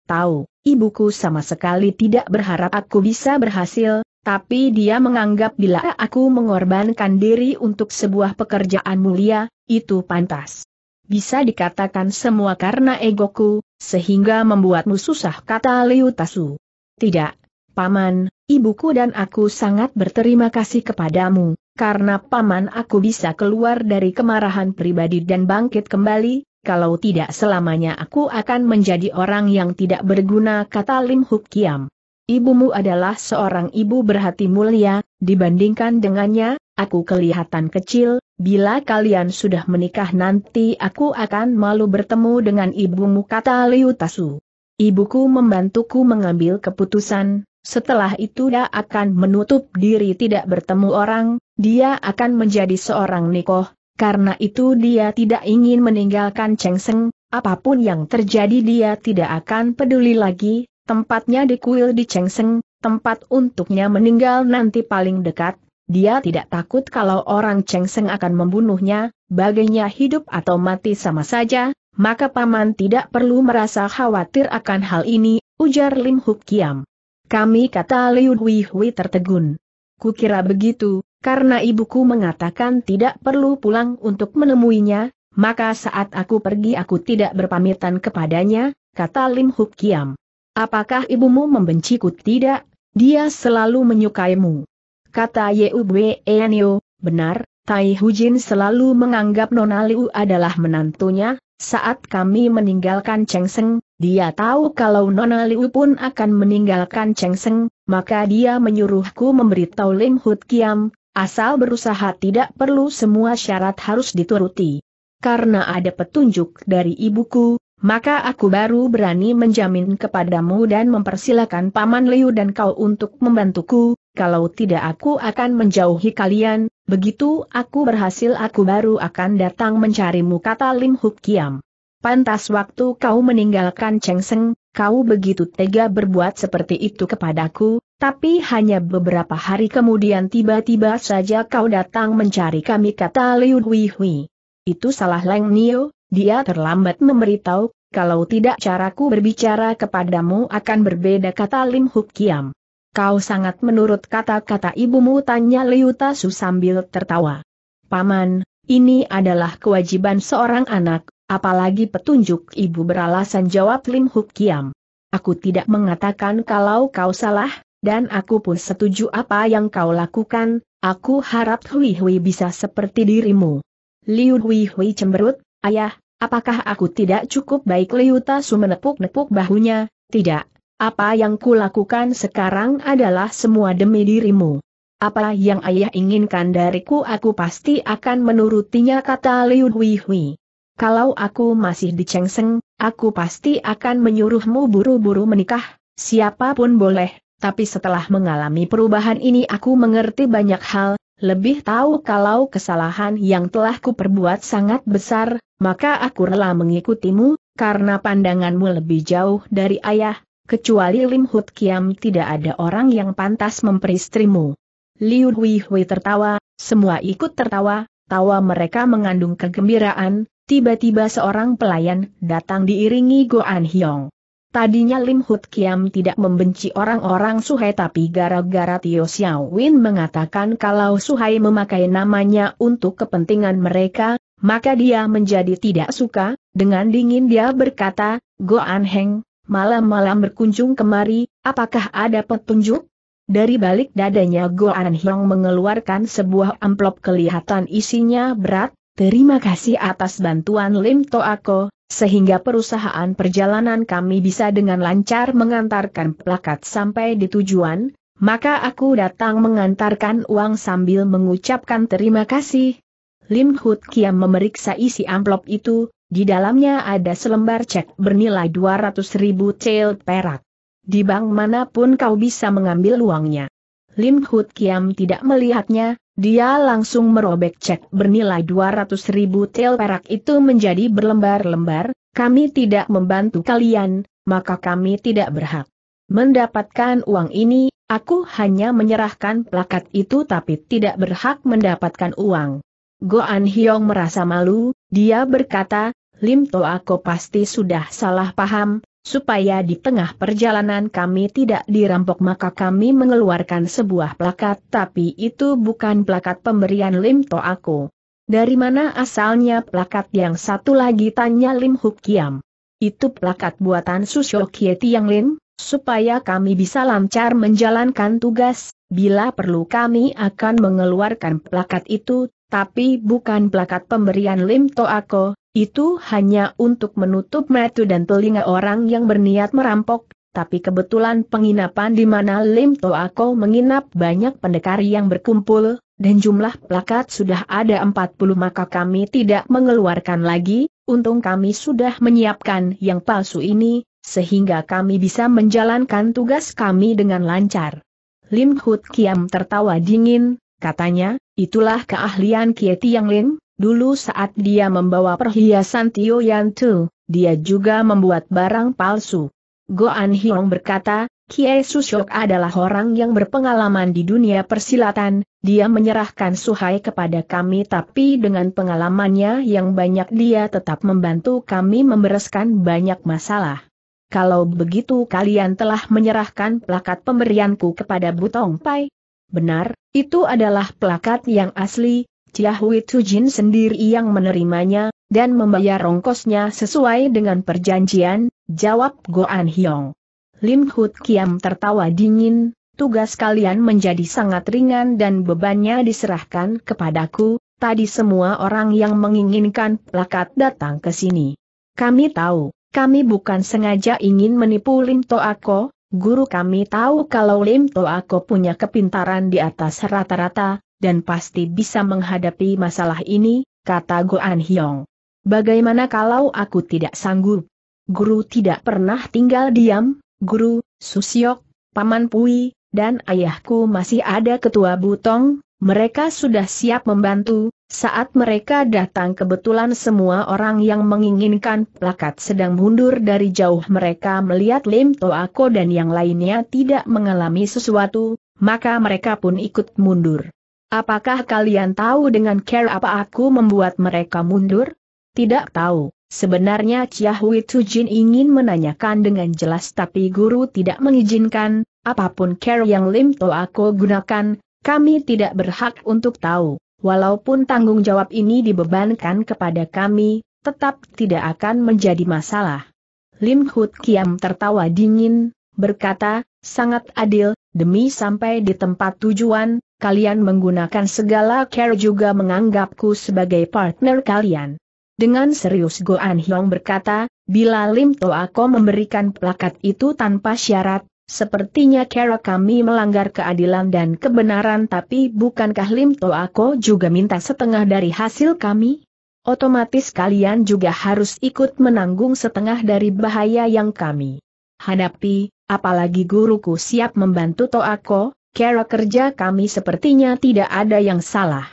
Tahu, ibuku sama sekali tidak berharap aku bisa berhasil, tapi dia menganggap bila aku mengorbankan diri untuk sebuah pekerjaan mulia, itu pantas. Bisa dikatakan semua karena egoku, sehingga membuatmu susah kata Liu Tasu. Tidak, Paman, ibuku dan aku sangat berterima kasih kepadamu, karena Paman aku bisa keluar dari kemarahan pribadi dan bangkit kembali, kalau tidak selamanya aku akan menjadi orang yang tidak berguna kata Lim Huk Kiam. Ibumu adalah seorang ibu berhati mulia, dibandingkan dengannya, aku kelihatan kecil, bila kalian sudah menikah nanti aku akan malu bertemu dengan ibumu kata Liu Tasu. Ibuku membantuku mengambil keputusan, setelah itu dia akan menutup diri tidak bertemu orang, dia akan menjadi seorang nikoh, karena itu dia tidak ingin meninggalkan Cheng Seng, apapun yang terjadi dia tidak akan peduli lagi, tempatnya di kuil di Cheng Seng, tempat untuknya meninggal nanti paling dekat, dia tidak takut kalau orang Chengseng akan membunuhnya, baginya hidup atau mati sama saja, maka paman tidak perlu merasa khawatir akan hal ini, ujar Lim Huk Kiam. Kami kata Liu Hui Hui tertegun. Kukira begitu, karena ibuku mengatakan tidak perlu pulang untuk menemuinya, maka saat aku pergi aku tidak berpamitan kepadanya, kata Lim Huk Kiam. Apakah ibumu membenciku tidak? Dia selalu menyukaimu kata Yue Enio, benar, Tai Hujin selalu menganggap Nona Liu adalah menantunya, saat kami meninggalkan Cheng Seng, dia tahu kalau Nona Liu pun akan meninggalkan Cheng Seng, maka dia menyuruhku memberitahu Lim Hut Kiam, asal berusaha tidak perlu semua syarat harus dituruti. Karena ada petunjuk dari ibuku, maka aku baru berani menjamin kepadamu dan mempersilahkan Paman Liu dan kau untuk membantuku, kalau tidak aku akan menjauhi kalian, begitu aku berhasil aku baru akan datang mencarimu kata Lim Huk Kiam. Pantas waktu kau meninggalkan Cheng Seng, kau begitu tega berbuat seperti itu kepadaku, tapi hanya beberapa hari kemudian tiba-tiba saja kau datang mencari kami kata Liu Hui Hui. Itu salah Leng Nio, dia terlambat memberitahu, kalau tidak caraku berbicara kepadamu akan berbeda kata Lim Huk Kiam. Kau sangat menurut kata-kata ibumu tanya Liu Tasu sambil tertawa. Paman, ini adalah kewajiban seorang anak, apalagi petunjuk ibu beralasan jawab Lim Huk Kiam. Aku tidak mengatakan kalau kau salah, dan aku pun setuju apa yang kau lakukan, aku harap Hui Hui bisa seperti dirimu. Liu Hui Hui cemberut, ayah, apakah aku tidak cukup baik Liu Tasu menepuk-nepuk bahunya, tidak, apa yang kulakukan sekarang adalah semua demi dirimu. Apa yang ayah inginkan dariku aku pasti akan menurutinya kata Liu Hui Kalau aku masih dicengseng, aku pasti akan menyuruhmu buru-buru menikah, siapapun boleh, tapi setelah mengalami perubahan ini aku mengerti banyak hal, lebih tahu kalau kesalahan yang telah kuperbuat sangat besar, maka aku rela mengikutimu, karena pandanganmu lebih jauh dari ayah, kecuali Lim Hut Kiam tidak ada orang yang pantas memperistrimu. Liu Hui Hui tertawa, semua ikut tertawa, tawa mereka mengandung kegembiraan, tiba-tiba seorang pelayan datang diiringi Goan Hyong. Tadinya Lim Hut Kiam tidak membenci orang-orang Suhai tapi gara-gara Tio Xiao Win mengatakan kalau Suhai memakai namanya untuk kepentingan mereka, maka dia menjadi tidak suka, dengan dingin dia berkata, Goan Heng, malam-malam berkunjung kemari, apakah ada petunjuk? Dari balik dadanya Goan Hyong mengeluarkan sebuah amplop kelihatan isinya berat, terima kasih atas bantuan Lim Toako, sehingga perusahaan perjalanan kami bisa dengan lancar mengantarkan plakat sampai di tujuan, maka aku datang mengantarkan uang sambil mengucapkan terima kasih. Lim Hut Kiam memeriksa isi amplop itu, di dalamnya ada selembar cek bernilai 200 ribu tail perak. Di bank manapun kau bisa mengambil uangnya. Lim Hut Kiam tidak melihatnya, dia langsung merobek cek bernilai 200 ribu tail perak itu menjadi berlembar-lembar, kami tidak membantu kalian, maka kami tidak berhak mendapatkan uang ini, aku hanya menyerahkan plakat itu tapi tidak berhak mendapatkan uang. Goan Hyong merasa malu, dia berkata, Lim To aku pasti sudah salah paham, supaya di tengah perjalanan kami tidak dirampok maka kami mengeluarkan sebuah plakat tapi itu bukan plakat pemberian Lim To aku. Dari mana asalnya plakat yang satu lagi tanya Lim Hukiam? Itu plakat buatan Susyo Kieti yang Lim? supaya kami bisa lancar menjalankan tugas, bila perlu kami akan mengeluarkan plakat itu, tapi bukan plakat pemberian Lim Toako, itu hanya untuk menutup metu dan telinga orang yang berniat merampok, tapi kebetulan penginapan di mana Lim Toako menginap banyak pendekar yang berkumpul, dan jumlah plakat sudah ada 40 maka kami tidak mengeluarkan lagi, untung kami sudah menyiapkan yang palsu ini, sehingga kami bisa menjalankan tugas kami dengan lancar. Lim Hut Kiam tertawa dingin, katanya, Itulah keahlian Kie Tiang Ling, dulu saat dia membawa perhiasan Tio Yan Tu, dia juga membuat barang palsu. Goan Hiong berkata, Kiai Susyok adalah orang yang berpengalaman di dunia persilatan, dia menyerahkan Suhai kepada kami tapi dengan pengalamannya yang banyak dia tetap membantu kami membereskan banyak masalah. Kalau begitu kalian telah menyerahkan plakat pemberianku kepada Butong Pai, Benar, itu adalah plakat yang asli, Ciahui Tujin sendiri yang menerimanya, dan membayar rongkosnya sesuai dengan perjanjian, jawab Goan Hyong. Lim Hut Kiam tertawa dingin, tugas kalian menjadi sangat ringan dan bebannya diserahkan kepadaku, tadi semua orang yang menginginkan plakat datang ke sini. Kami tahu, kami bukan sengaja ingin menipu Lim Toako, Guru kami tahu kalau Lim Toako punya kepintaran di atas rata-rata, dan pasti bisa menghadapi masalah ini, kata Goan Hyong. Bagaimana kalau aku tidak sanggup? Guru tidak pernah tinggal diam, guru, Susiok, Paman Pui, dan ayahku masih ada ketua Butong, mereka sudah siap membantu, saat mereka datang kebetulan semua orang yang menginginkan plakat sedang mundur dari jauh mereka melihat Lim Toako dan yang lainnya tidak mengalami sesuatu, maka mereka pun ikut mundur. Apakah kalian tahu dengan care apa aku membuat mereka mundur? Tidak tahu. Sebenarnya Chia Hui Tujin ingin menanyakan dengan jelas tapi guru tidak mengizinkan, apapun care yang Lim Toako gunakan, kami tidak berhak untuk tahu. Walaupun tanggung jawab ini dibebankan kepada kami, tetap tidak akan menjadi masalah. Lim Hut Kiam tertawa dingin, berkata, sangat adil, demi sampai di tempat tujuan, kalian menggunakan segala care juga menganggapku sebagai partner kalian. Dengan serius Goan Hyong berkata, bila Lim Toa Ko memberikan plakat itu tanpa syarat, Sepertinya cara kami melanggar keadilan dan kebenaran tapi bukankah Lim Toako juga minta setengah dari hasil kami? Otomatis kalian juga harus ikut menanggung setengah dari bahaya yang kami hadapi, apalagi guruku siap membantu Toako, cara kerja kami sepertinya tidak ada yang salah.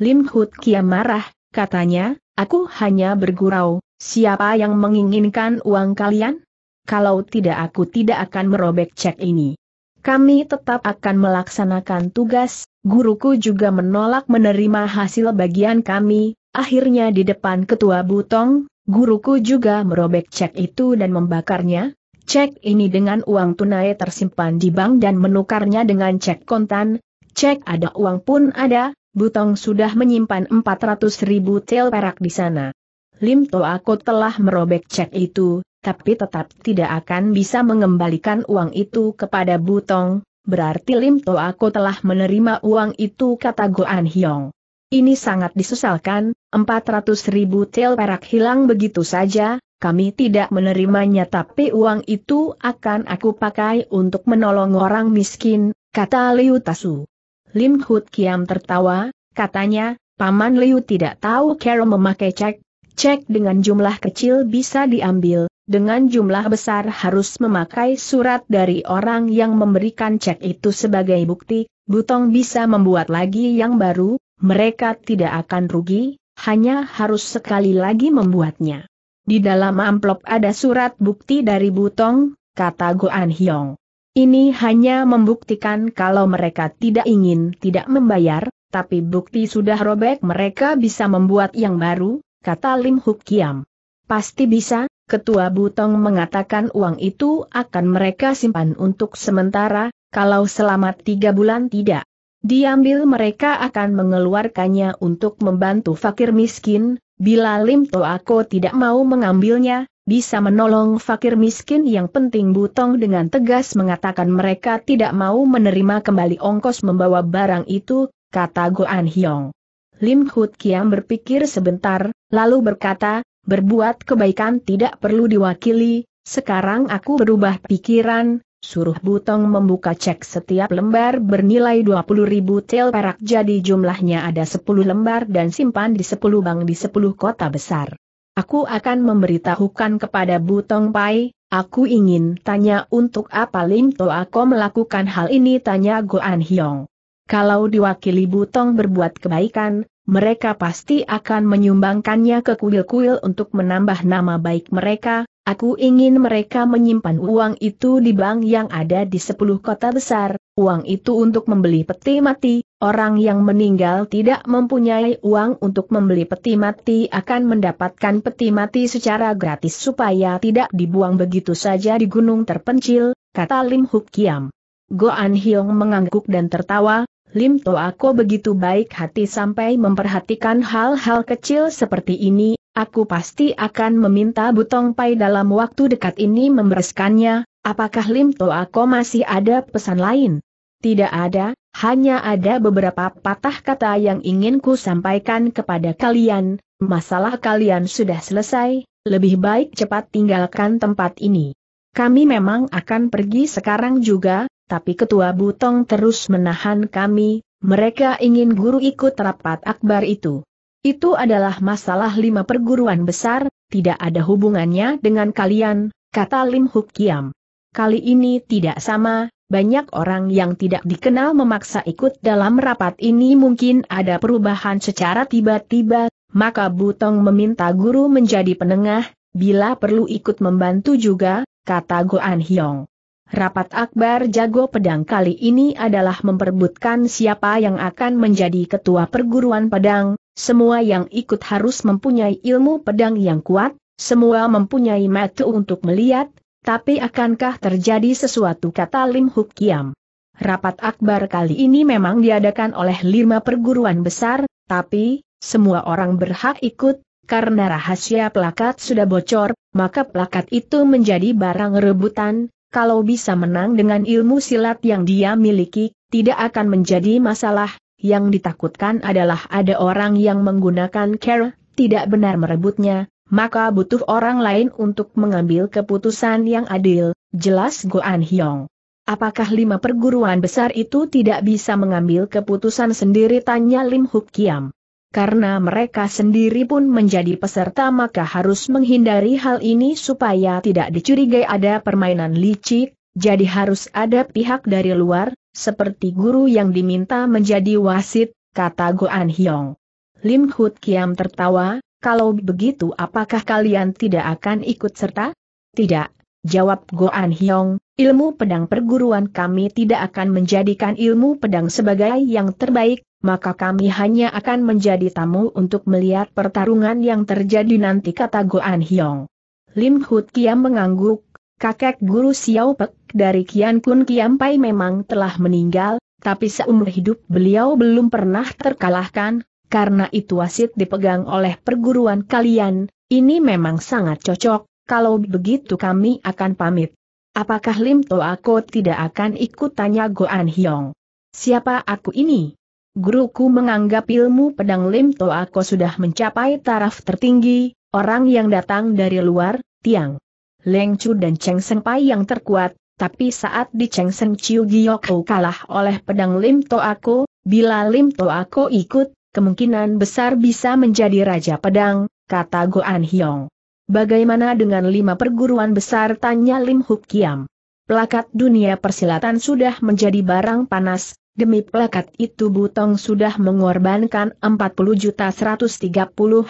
Lim Hut Kia marah, katanya, aku hanya bergurau, siapa yang menginginkan uang kalian? kalau tidak aku tidak akan merobek cek ini. Kami tetap akan melaksanakan tugas, guruku juga menolak menerima hasil bagian kami, akhirnya di depan ketua Butong, guruku juga merobek cek itu dan membakarnya, cek ini dengan uang tunai tersimpan di bank dan menukarnya dengan cek kontan, cek ada uang pun ada, Butong sudah menyimpan 400 ribu tel perak di sana. Lim To aku telah merobek cek itu, tapi tetap tidak akan bisa mengembalikan uang itu kepada Butong, berarti Lim To aku telah menerima uang itu kata Goan Hyong. Ini sangat disesalkan, 400 ribu tel perak hilang begitu saja, kami tidak menerimanya tapi uang itu akan aku pakai untuk menolong orang miskin, kata Liu Tasu. Lim Hut Kiam tertawa, katanya, Paman Liu tidak tahu cara memakai cek, cek dengan jumlah kecil bisa diambil, dengan jumlah besar harus memakai surat dari orang yang memberikan cek itu sebagai bukti, Butong bisa membuat lagi yang baru, mereka tidak akan rugi, hanya harus sekali lagi membuatnya. Di dalam amplop ada surat bukti dari Butong, kata Goan Hyong. Ini hanya membuktikan kalau mereka tidak ingin tidak membayar, tapi bukti sudah robek mereka bisa membuat yang baru, kata Lim Huk Kiam. Pasti bisa, Ketua Butong mengatakan uang itu akan mereka simpan untuk sementara, kalau selama tiga bulan tidak. Diambil mereka akan mengeluarkannya untuk membantu fakir miskin, bila Lim Toako tidak mau mengambilnya, bisa menolong fakir miskin yang penting Butong dengan tegas mengatakan mereka tidak mau menerima kembali ongkos membawa barang itu, kata Goan Hyong. Lim Kut Kiam berpikir sebentar, lalu berkata, berbuat kebaikan tidak perlu diwakili, sekarang aku berubah pikiran, suruh Butong membuka cek setiap lembar bernilai 20 ribu tel perak jadi jumlahnya ada 10 lembar dan simpan di 10 bank di 10 kota besar. Aku akan memberitahukan kepada Butong Pai, aku ingin tanya untuk apa Lim Toa Ko melakukan hal ini tanya Goan Hyong. Kalau diwakili Butong berbuat kebaikan, mereka pasti akan menyumbangkannya ke kuil-kuil untuk menambah nama baik mereka, aku ingin mereka menyimpan uang itu di bank yang ada di sepuluh kota besar, uang itu untuk membeli peti mati, orang yang meninggal tidak mempunyai uang untuk membeli peti mati akan mendapatkan peti mati secara gratis supaya tidak dibuang begitu saja di gunung terpencil, kata Lim Huk Kiam. Goan Hiong mengangguk dan tertawa, Lim Toako begitu baik hati sampai memperhatikan hal-hal kecil seperti ini, aku pasti akan meminta Butong Pai dalam waktu dekat ini membereskannya, apakah Lim Toako masih ada pesan lain? Tidak ada, hanya ada beberapa patah kata yang ingin ku sampaikan kepada kalian, masalah kalian sudah selesai, lebih baik cepat tinggalkan tempat ini. Kami memang akan pergi sekarang juga, tapi Ketua Butong terus menahan kami, mereka ingin guru ikut rapat akbar itu. Itu adalah masalah lima perguruan besar, tidak ada hubungannya dengan kalian, kata Lim Huk Kiam. Kali ini tidak sama, banyak orang yang tidak dikenal memaksa ikut dalam rapat ini mungkin ada perubahan secara tiba-tiba, maka Butong meminta guru menjadi penengah, bila perlu ikut membantu juga, kata Goan Hyong. Rapat Akbar Jago Pedang kali ini adalah memperbutkan siapa yang akan menjadi ketua perguruan pedang, semua yang ikut harus mempunyai ilmu pedang yang kuat, semua mempunyai mata untuk melihat, tapi akankah terjadi sesuatu kata Lim Huk Kiam? Rapat akbar kali ini memang diadakan oleh lima perguruan besar, tapi, semua orang berhak ikut, karena rahasia plakat sudah bocor, maka plakat itu menjadi barang rebutan, kalau bisa menang dengan ilmu silat yang dia miliki, tidak akan menjadi masalah, yang ditakutkan adalah ada orang yang menggunakan care, tidak benar merebutnya, maka butuh orang lain untuk mengambil keputusan yang adil, jelas Goan Hyong. Apakah lima perguruan besar itu tidak bisa mengambil keputusan sendiri tanya Lim Huk Kiam karena mereka sendiri pun menjadi peserta maka harus menghindari hal ini supaya tidak dicurigai ada permainan licik, jadi harus ada pihak dari luar, seperti guru yang diminta menjadi wasit, kata Goan Hyong. Lim Hut Kiam tertawa, kalau begitu apakah kalian tidak akan ikut serta? Tidak, jawab Goan Hyong, ilmu pedang perguruan kami tidak akan menjadikan ilmu pedang sebagai yang terbaik, maka kami hanya akan menjadi tamu untuk melihat pertarungan yang terjadi nanti kata Goan Hyong. Lim Hut Kiam mengangguk, kakek guru Xiao Pek dari Kian Kun Kiam Pai memang telah meninggal, tapi seumur hidup beliau belum pernah terkalahkan, karena itu wasit dipegang oleh perguruan kalian, ini memang sangat cocok, kalau begitu kami akan pamit. Apakah Lim Toa Ko tidak akan ikut tanya Goan Hyong? Siapa aku ini? Guruku menganggap ilmu pedang Lim Toako sudah mencapai taraf tertinggi, orang yang datang dari luar, Tiang Leng Chu dan Cheng Seng Pai yang terkuat, tapi saat di Cheng Seng Chiu Giyoko kalah oleh pedang Lim Toako, bila Lim Toako ikut, kemungkinan besar bisa menjadi Raja Pedang, kata Guan Hyong. Bagaimana dengan lima perguruan besar tanya Lim Huk Kiam. Plakat dunia persilatan sudah menjadi barang panas, Demi plakat itu Butong sudah mengorbankan 40.131.057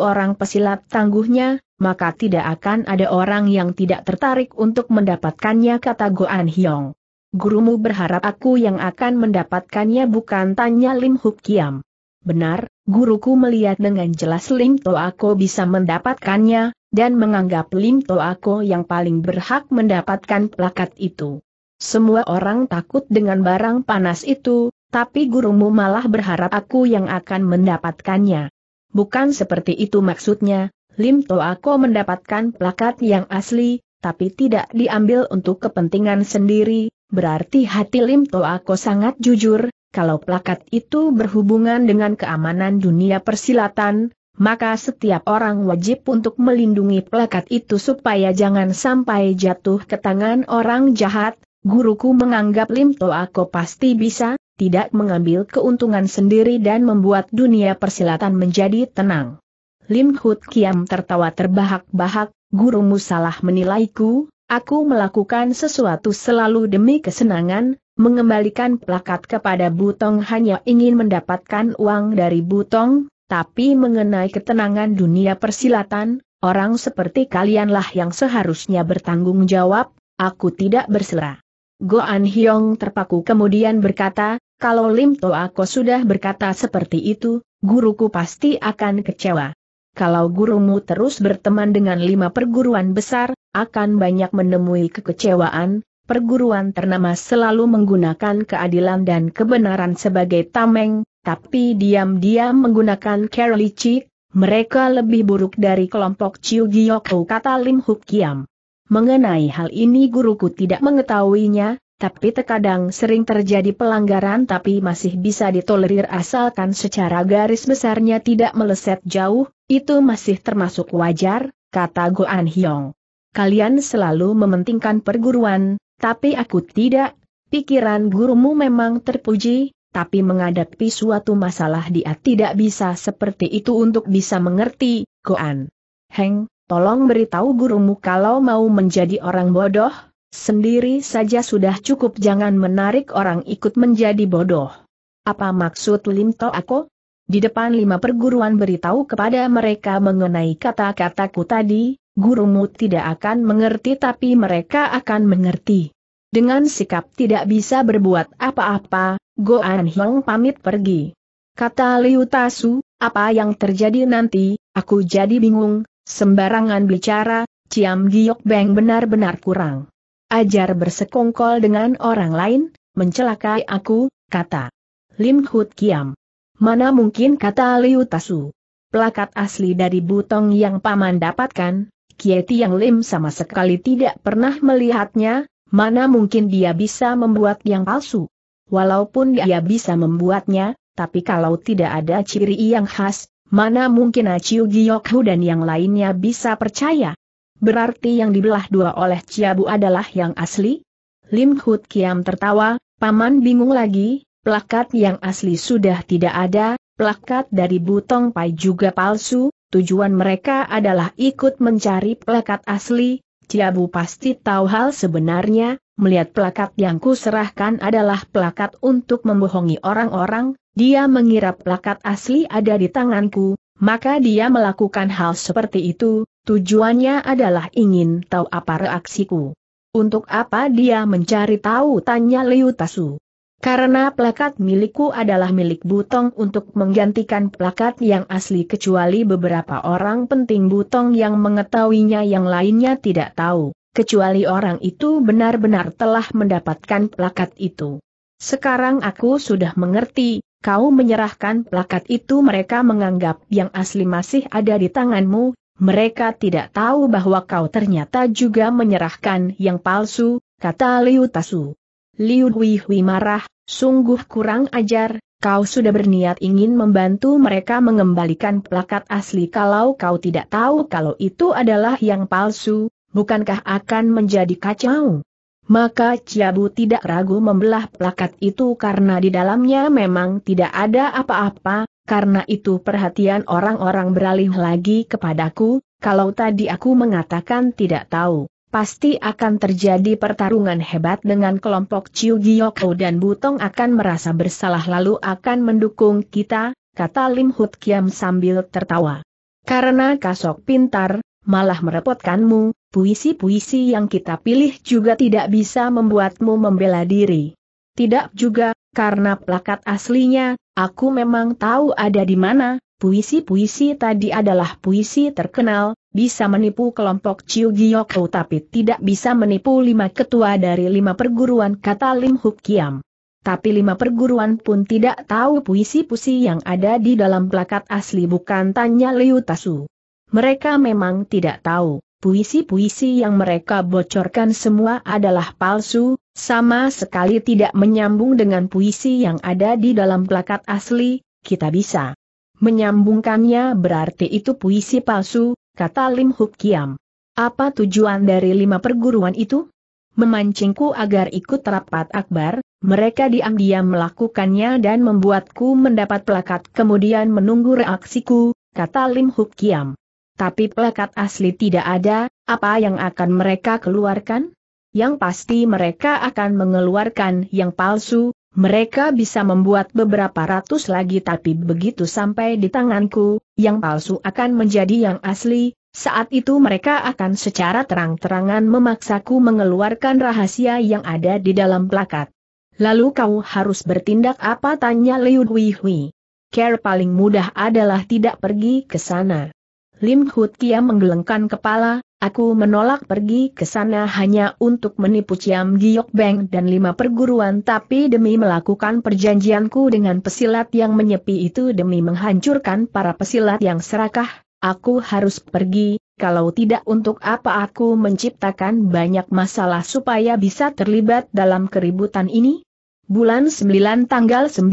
orang pesilat tangguhnya, maka tidak akan ada orang yang tidak tertarik untuk mendapatkannya kata Goan Hyong. Gurumu berharap aku yang akan mendapatkannya bukan tanya Lim Huk Kiam. Benar, guruku melihat dengan jelas Lim Toako bisa mendapatkannya, dan menganggap Lim Toako yang paling berhak mendapatkan plakat itu. Semua orang takut dengan barang panas itu, tapi gurumu malah berharap aku yang akan mendapatkannya. Bukan seperti itu maksudnya, Lim Toako mendapatkan plakat yang asli, tapi tidak diambil untuk kepentingan sendiri, berarti hati Lim Toako sangat jujur, kalau plakat itu berhubungan dengan keamanan dunia persilatan, maka setiap orang wajib untuk melindungi plakat itu supaya jangan sampai jatuh ke tangan orang jahat, Guruku menganggap Lim Toako pasti bisa, tidak mengambil keuntungan sendiri dan membuat dunia persilatan menjadi tenang. Lim Hut Kiam tertawa terbahak-bahak, gurumu salah menilaiku, aku melakukan sesuatu selalu demi kesenangan, mengembalikan plakat kepada Butong hanya ingin mendapatkan uang dari Butong, tapi mengenai ketenangan dunia persilatan, orang seperti kalianlah yang seharusnya bertanggung jawab, aku tidak berserah. Go An Hyong terpaku kemudian berkata, kalau Lim To Ako sudah berkata seperti itu, guruku pasti akan kecewa. Kalau gurumu terus berteman dengan lima perguruan besar, akan banyak menemui kekecewaan, perguruan ternama selalu menggunakan keadilan dan kebenaran sebagai tameng, tapi diam-diam menggunakan care licik, mereka lebih buruk dari kelompok Chiu Giyoko kata Lim Hukiam. Mengenai hal ini guruku tidak mengetahuinya, tapi terkadang sering terjadi pelanggaran tapi masih bisa ditolerir asalkan secara garis besarnya tidak meleset jauh, itu masih termasuk wajar, kata Guan Hyong. Kalian selalu mementingkan perguruan, tapi aku tidak, pikiran gurumu memang terpuji, tapi menghadapi suatu masalah dia tidak bisa seperti itu untuk bisa mengerti, An. Heng, tolong beritahu gurumu kalau mau menjadi orang bodoh, sendiri saja sudah cukup jangan menarik orang ikut menjadi bodoh. Apa maksud Lim To Ako? Di depan lima perguruan beritahu kepada mereka mengenai kata-kataku tadi, gurumu tidak akan mengerti tapi mereka akan mengerti. Dengan sikap tidak bisa berbuat apa-apa, Go An Hyong pamit pergi. Kata Liu Tasu, apa yang terjadi nanti, aku jadi bingung, Sembarangan bicara, Ciam Giok Beng benar-benar kurang. Ajar bersekongkol dengan orang lain, mencelakai aku, kata Lim Hut Kiam. Mana mungkin kata Liu Tasu. Plakat asli dari butong yang paman dapatkan, Kieti yang Lim sama sekali tidak pernah melihatnya, mana mungkin dia bisa membuat yang palsu. Walaupun dia bisa membuatnya, tapi kalau tidak ada ciri yang khas, Mana mungkin Aciu Giyokhu dan yang lainnya bisa percaya? Berarti yang dibelah dua oleh Ciabu adalah yang asli? Lim Hut Kiam tertawa, paman bingung lagi, plakat yang asli sudah tidak ada, plakat dari Butong Pai juga palsu, tujuan mereka adalah ikut mencari plakat asli, Ciabu pasti tahu hal sebenarnya, melihat plakat yang kuserahkan adalah plakat untuk membohongi orang-orang, dia mengira plakat asli ada di tanganku, maka dia melakukan hal seperti itu, tujuannya adalah ingin tahu apa reaksiku. Untuk apa dia mencari tahu tanya Liu Tasu. Karena plakat milikku adalah milik Butong untuk menggantikan plakat yang asli kecuali beberapa orang penting Butong yang mengetahuinya yang lainnya tidak tahu, kecuali orang itu benar-benar telah mendapatkan plakat itu. Sekarang aku sudah mengerti, kau menyerahkan plakat itu mereka menganggap yang asli masih ada di tanganmu, mereka tidak tahu bahwa kau ternyata juga menyerahkan yang palsu, kata Liu Tasu. Liu Hui marah, sungguh kurang ajar, kau sudah berniat ingin membantu mereka mengembalikan plakat asli kalau kau tidak tahu kalau itu adalah yang palsu, bukankah akan menjadi kacau? Maka Ciabu tidak ragu membelah plakat itu karena di dalamnya memang tidak ada apa-apa, karena itu perhatian orang-orang beralih lagi kepadaku, kalau tadi aku mengatakan tidak tahu, pasti akan terjadi pertarungan hebat dengan kelompok Ciu Giyoko dan Butong akan merasa bersalah lalu akan mendukung kita, kata Lim Hut Kiam sambil tertawa. Karena kasok pintar, malah merepotkanmu, puisi-puisi yang kita pilih juga tidak bisa membuatmu membela diri. Tidak juga, karena plakat aslinya, aku memang tahu ada di mana, puisi-puisi tadi adalah puisi terkenal, bisa menipu kelompok Chiu Giyokho tapi tidak bisa menipu lima ketua dari lima perguruan kata Lim Huk Kiam. Tapi lima perguruan pun tidak tahu puisi-puisi yang ada di dalam plakat asli bukan tanya Liu Tasu. Mereka memang tidak tahu puisi-puisi yang mereka bocorkan semua adalah palsu, sama sekali tidak menyambung dengan puisi yang ada di dalam plakat asli, kita bisa menyambungkannya berarti itu puisi palsu, kata Lim Huk Kiam. Apa tujuan dari lima perguruan itu? Memancingku agar ikut rapat akbar, mereka diam-diam melakukannya dan membuatku mendapat plakat kemudian menunggu reaksiku, kata Lim Huk Kiam tapi plakat asli tidak ada, apa yang akan mereka keluarkan? Yang pasti mereka akan mengeluarkan yang palsu, mereka bisa membuat beberapa ratus lagi tapi begitu sampai di tanganku, yang palsu akan menjadi yang asli, saat itu mereka akan secara terang-terangan memaksaku mengeluarkan rahasia yang ada di dalam plakat. Lalu kau harus bertindak apa tanya Liu Hui Hui. Care paling mudah adalah tidak pergi ke sana. Lim Hut Kia menggelengkan kepala, aku menolak pergi ke sana hanya untuk menipu Ciam Giok Beng dan lima perguruan tapi demi melakukan perjanjianku dengan pesilat yang menyepi itu demi menghancurkan para pesilat yang serakah, aku harus pergi, kalau tidak untuk apa aku menciptakan banyak masalah supaya bisa terlibat dalam keributan ini? Bulan 9 tanggal 9,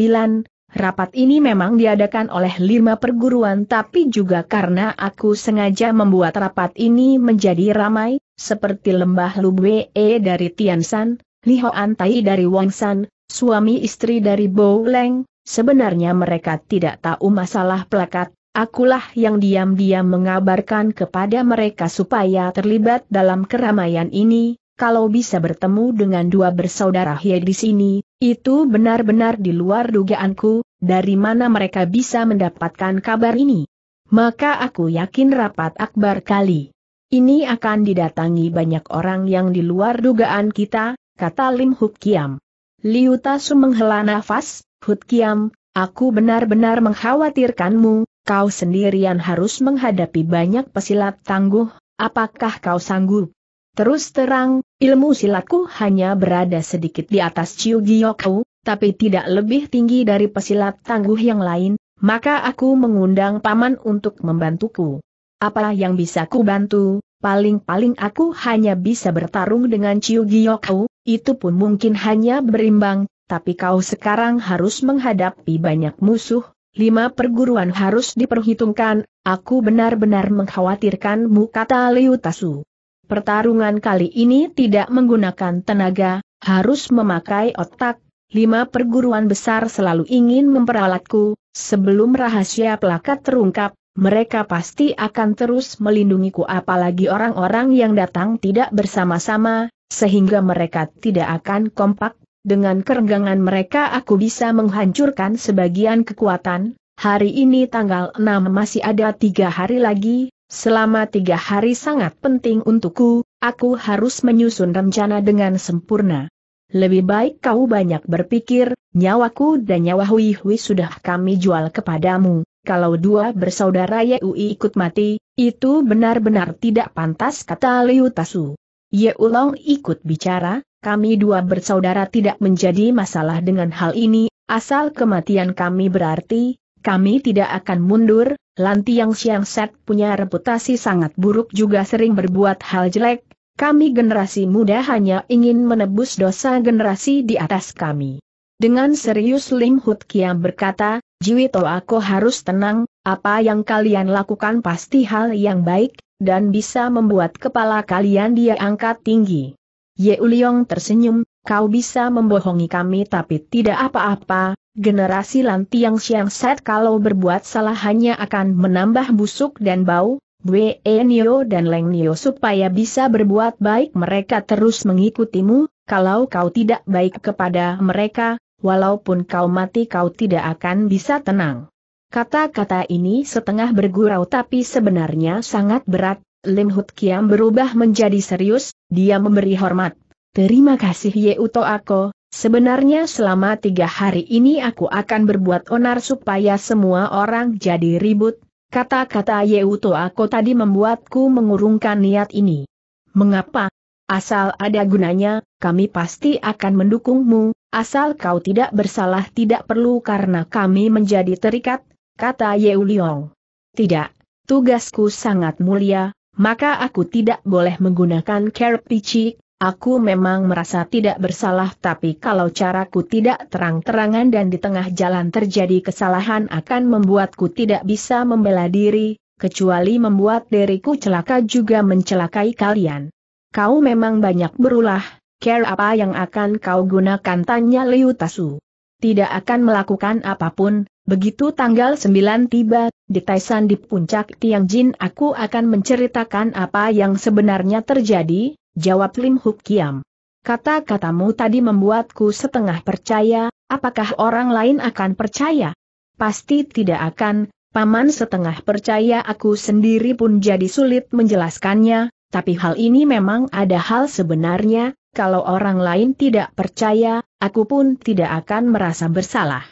Rapat ini memang diadakan oleh lima perguruan tapi juga karena aku sengaja membuat rapat ini menjadi ramai, seperti lembah Lubwe e dari Tiansan, Lihoan Tai dari Wangsan, suami istri dari Leng, sebenarnya mereka tidak tahu masalah plakat, akulah yang diam-diam mengabarkan kepada mereka supaya terlibat dalam keramaian ini, kalau bisa bertemu dengan dua bersaudara Hye di sini, itu benar-benar di luar dugaanku, dari mana mereka bisa mendapatkan kabar ini. Maka aku yakin rapat akbar kali. Ini akan didatangi banyak orang yang di luar dugaan kita, kata Lim Huk Kiam. Liu Tasu menghela nafas, Huk Kiam, aku benar-benar mengkhawatirkanmu, kau sendirian harus menghadapi banyak pesilat tangguh, apakah kau sanggup? Terus terang, ilmu silatku hanya berada sedikit di atas Chiu Giyokau, tapi tidak lebih tinggi dari pesilat tangguh yang lain, maka aku mengundang paman untuk membantuku. Apa yang bisa ku bantu, paling-paling aku hanya bisa bertarung dengan Chiu Giyokau, itu pun mungkin hanya berimbang, tapi kau sekarang harus menghadapi banyak musuh, lima perguruan harus diperhitungkan, aku benar-benar mengkhawatirkanmu kata Liu Tasu. Pertarungan kali ini tidak menggunakan tenaga, harus memakai otak. Lima perguruan besar selalu ingin memperalatku, sebelum rahasia pelakat terungkap, mereka pasti akan terus melindungiku apalagi orang-orang yang datang tidak bersama-sama, sehingga mereka tidak akan kompak. Dengan kerenggangan mereka aku bisa menghancurkan sebagian kekuatan. Hari ini tanggal 6 masih ada tiga hari lagi, Selama tiga hari sangat penting untukku, aku harus menyusun rencana dengan sempurna. Lebih baik kau banyak berpikir, nyawaku dan nyawa Hui Hui sudah kami jual kepadamu. Kalau dua bersaudara Yeu ikut mati, itu benar-benar tidak pantas kata Liu Tasu. Yeulong ikut bicara, kami dua bersaudara tidak menjadi masalah dengan hal ini, asal kematian kami berarti, kami tidak akan mundur, Lantiang Siang Set punya reputasi sangat buruk juga sering berbuat hal jelek, kami generasi muda hanya ingin menebus dosa generasi di atas kami. Dengan serius Lim Hut Kiam berkata, Jiwito aku harus tenang, apa yang kalian lakukan pasti hal yang baik, dan bisa membuat kepala kalian dia angkat tinggi. Ye Uliong tersenyum, kau bisa membohongi kami tapi tidak apa-apa, Generasi Lantiang siang Set kalau berbuat salah hanya akan menambah busuk dan bau, Bwe Nio dan Leng Nio supaya bisa berbuat baik mereka terus mengikutimu, kalau kau tidak baik kepada mereka, walaupun kau mati kau tidak akan bisa tenang. Kata-kata ini setengah bergurau tapi sebenarnya sangat berat, Lim Hut Kiam berubah menjadi serius, dia memberi hormat. Terima kasih Ye Yeuto Ako, Sebenarnya selama tiga hari ini aku akan berbuat onar supaya semua orang jadi ribut, kata-kata Yeuto aku tadi membuatku mengurungkan niat ini. Mengapa? Asal ada gunanya, kami pasti akan mendukungmu, asal kau tidak bersalah tidak perlu karena kami menjadi terikat, kata Yeu Liong. Tidak, tugasku sangat mulia, maka aku tidak boleh menggunakan kerpicik, Aku memang merasa tidak bersalah tapi kalau caraku tidak terang-terangan dan di tengah jalan terjadi kesalahan akan membuatku tidak bisa membela diri, kecuali membuat diriku celaka juga mencelakai kalian. Kau memang banyak berulah, care apa yang akan kau gunakan tanya Liu Tasu. Tidak akan melakukan apapun, begitu tanggal 9 tiba, di Taisan di puncak tiang Jin, aku akan menceritakan apa yang sebenarnya terjadi, jawab Lim Huk Kiam. Kata-katamu tadi membuatku setengah percaya, apakah orang lain akan percaya? Pasti tidak akan, paman setengah percaya aku sendiri pun jadi sulit menjelaskannya, tapi hal ini memang ada hal sebenarnya, kalau orang lain tidak percaya, aku pun tidak akan merasa bersalah.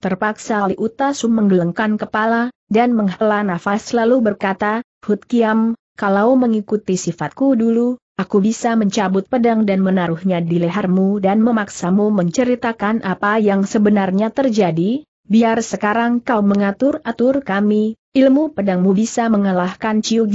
Terpaksa Li Liutasu menggelengkan kepala, dan menghela nafas lalu berkata, Hut Kiam, kalau mengikuti sifatku dulu, Aku bisa mencabut pedang dan menaruhnya di lehermu dan memaksamu menceritakan apa yang sebenarnya terjadi, biar sekarang kau mengatur-atur kami, ilmu pedangmu bisa mengalahkan Chiu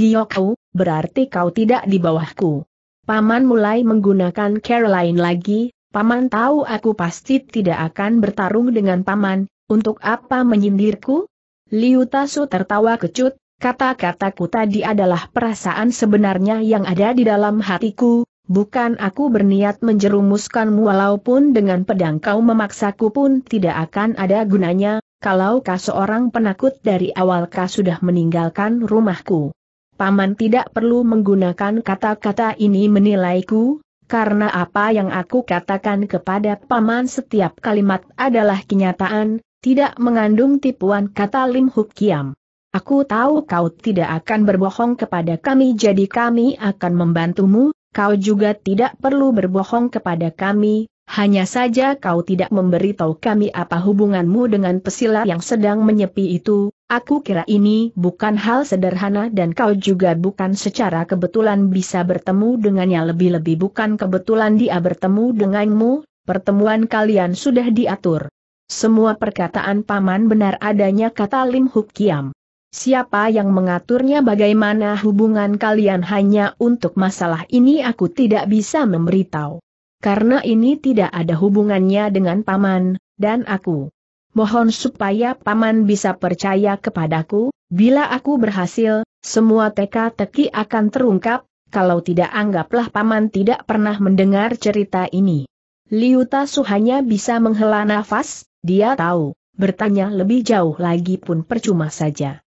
berarti kau tidak di bawahku. Paman mulai menggunakan Caroline lagi, Paman tahu aku pasti tidak akan bertarung dengan Paman, untuk apa menyindirku? Liu Tasu tertawa kecut, Kata-kataku tadi adalah perasaan sebenarnya yang ada di dalam hatiku, bukan aku berniat menjerumuskanmu walaupun dengan pedang kau memaksaku pun tidak akan ada gunanya, kalau kau seorang penakut dari awal kau sudah meninggalkan rumahku. Paman tidak perlu menggunakan kata-kata ini menilaiku, karena apa yang aku katakan kepada Paman setiap kalimat adalah kenyataan, tidak mengandung tipuan kata Lim Kiam. Aku tahu kau tidak akan berbohong kepada kami jadi kami akan membantumu, kau juga tidak perlu berbohong kepada kami, hanya saja kau tidak memberitahu kami apa hubunganmu dengan pesilat yang sedang menyepi itu, aku kira ini bukan hal sederhana dan kau juga bukan secara kebetulan bisa bertemu dengannya lebih-lebih bukan kebetulan dia bertemu denganmu, pertemuan kalian sudah diatur. Semua perkataan paman benar adanya kata Lim Huk Kiam. Siapa yang mengaturnya bagaimana hubungan kalian hanya untuk masalah ini aku tidak bisa memberitahu. Karena ini tidak ada hubungannya dengan paman, dan aku. Mohon supaya paman bisa percaya kepadaku, bila aku berhasil, semua teka-teki akan terungkap, kalau tidak anggaplah paman tidak pernah mendengar cerita ini. Liuta Suhanya bisa menghela nafas, dia tahu, bertanya lebih jauh lagi pun percuma saja.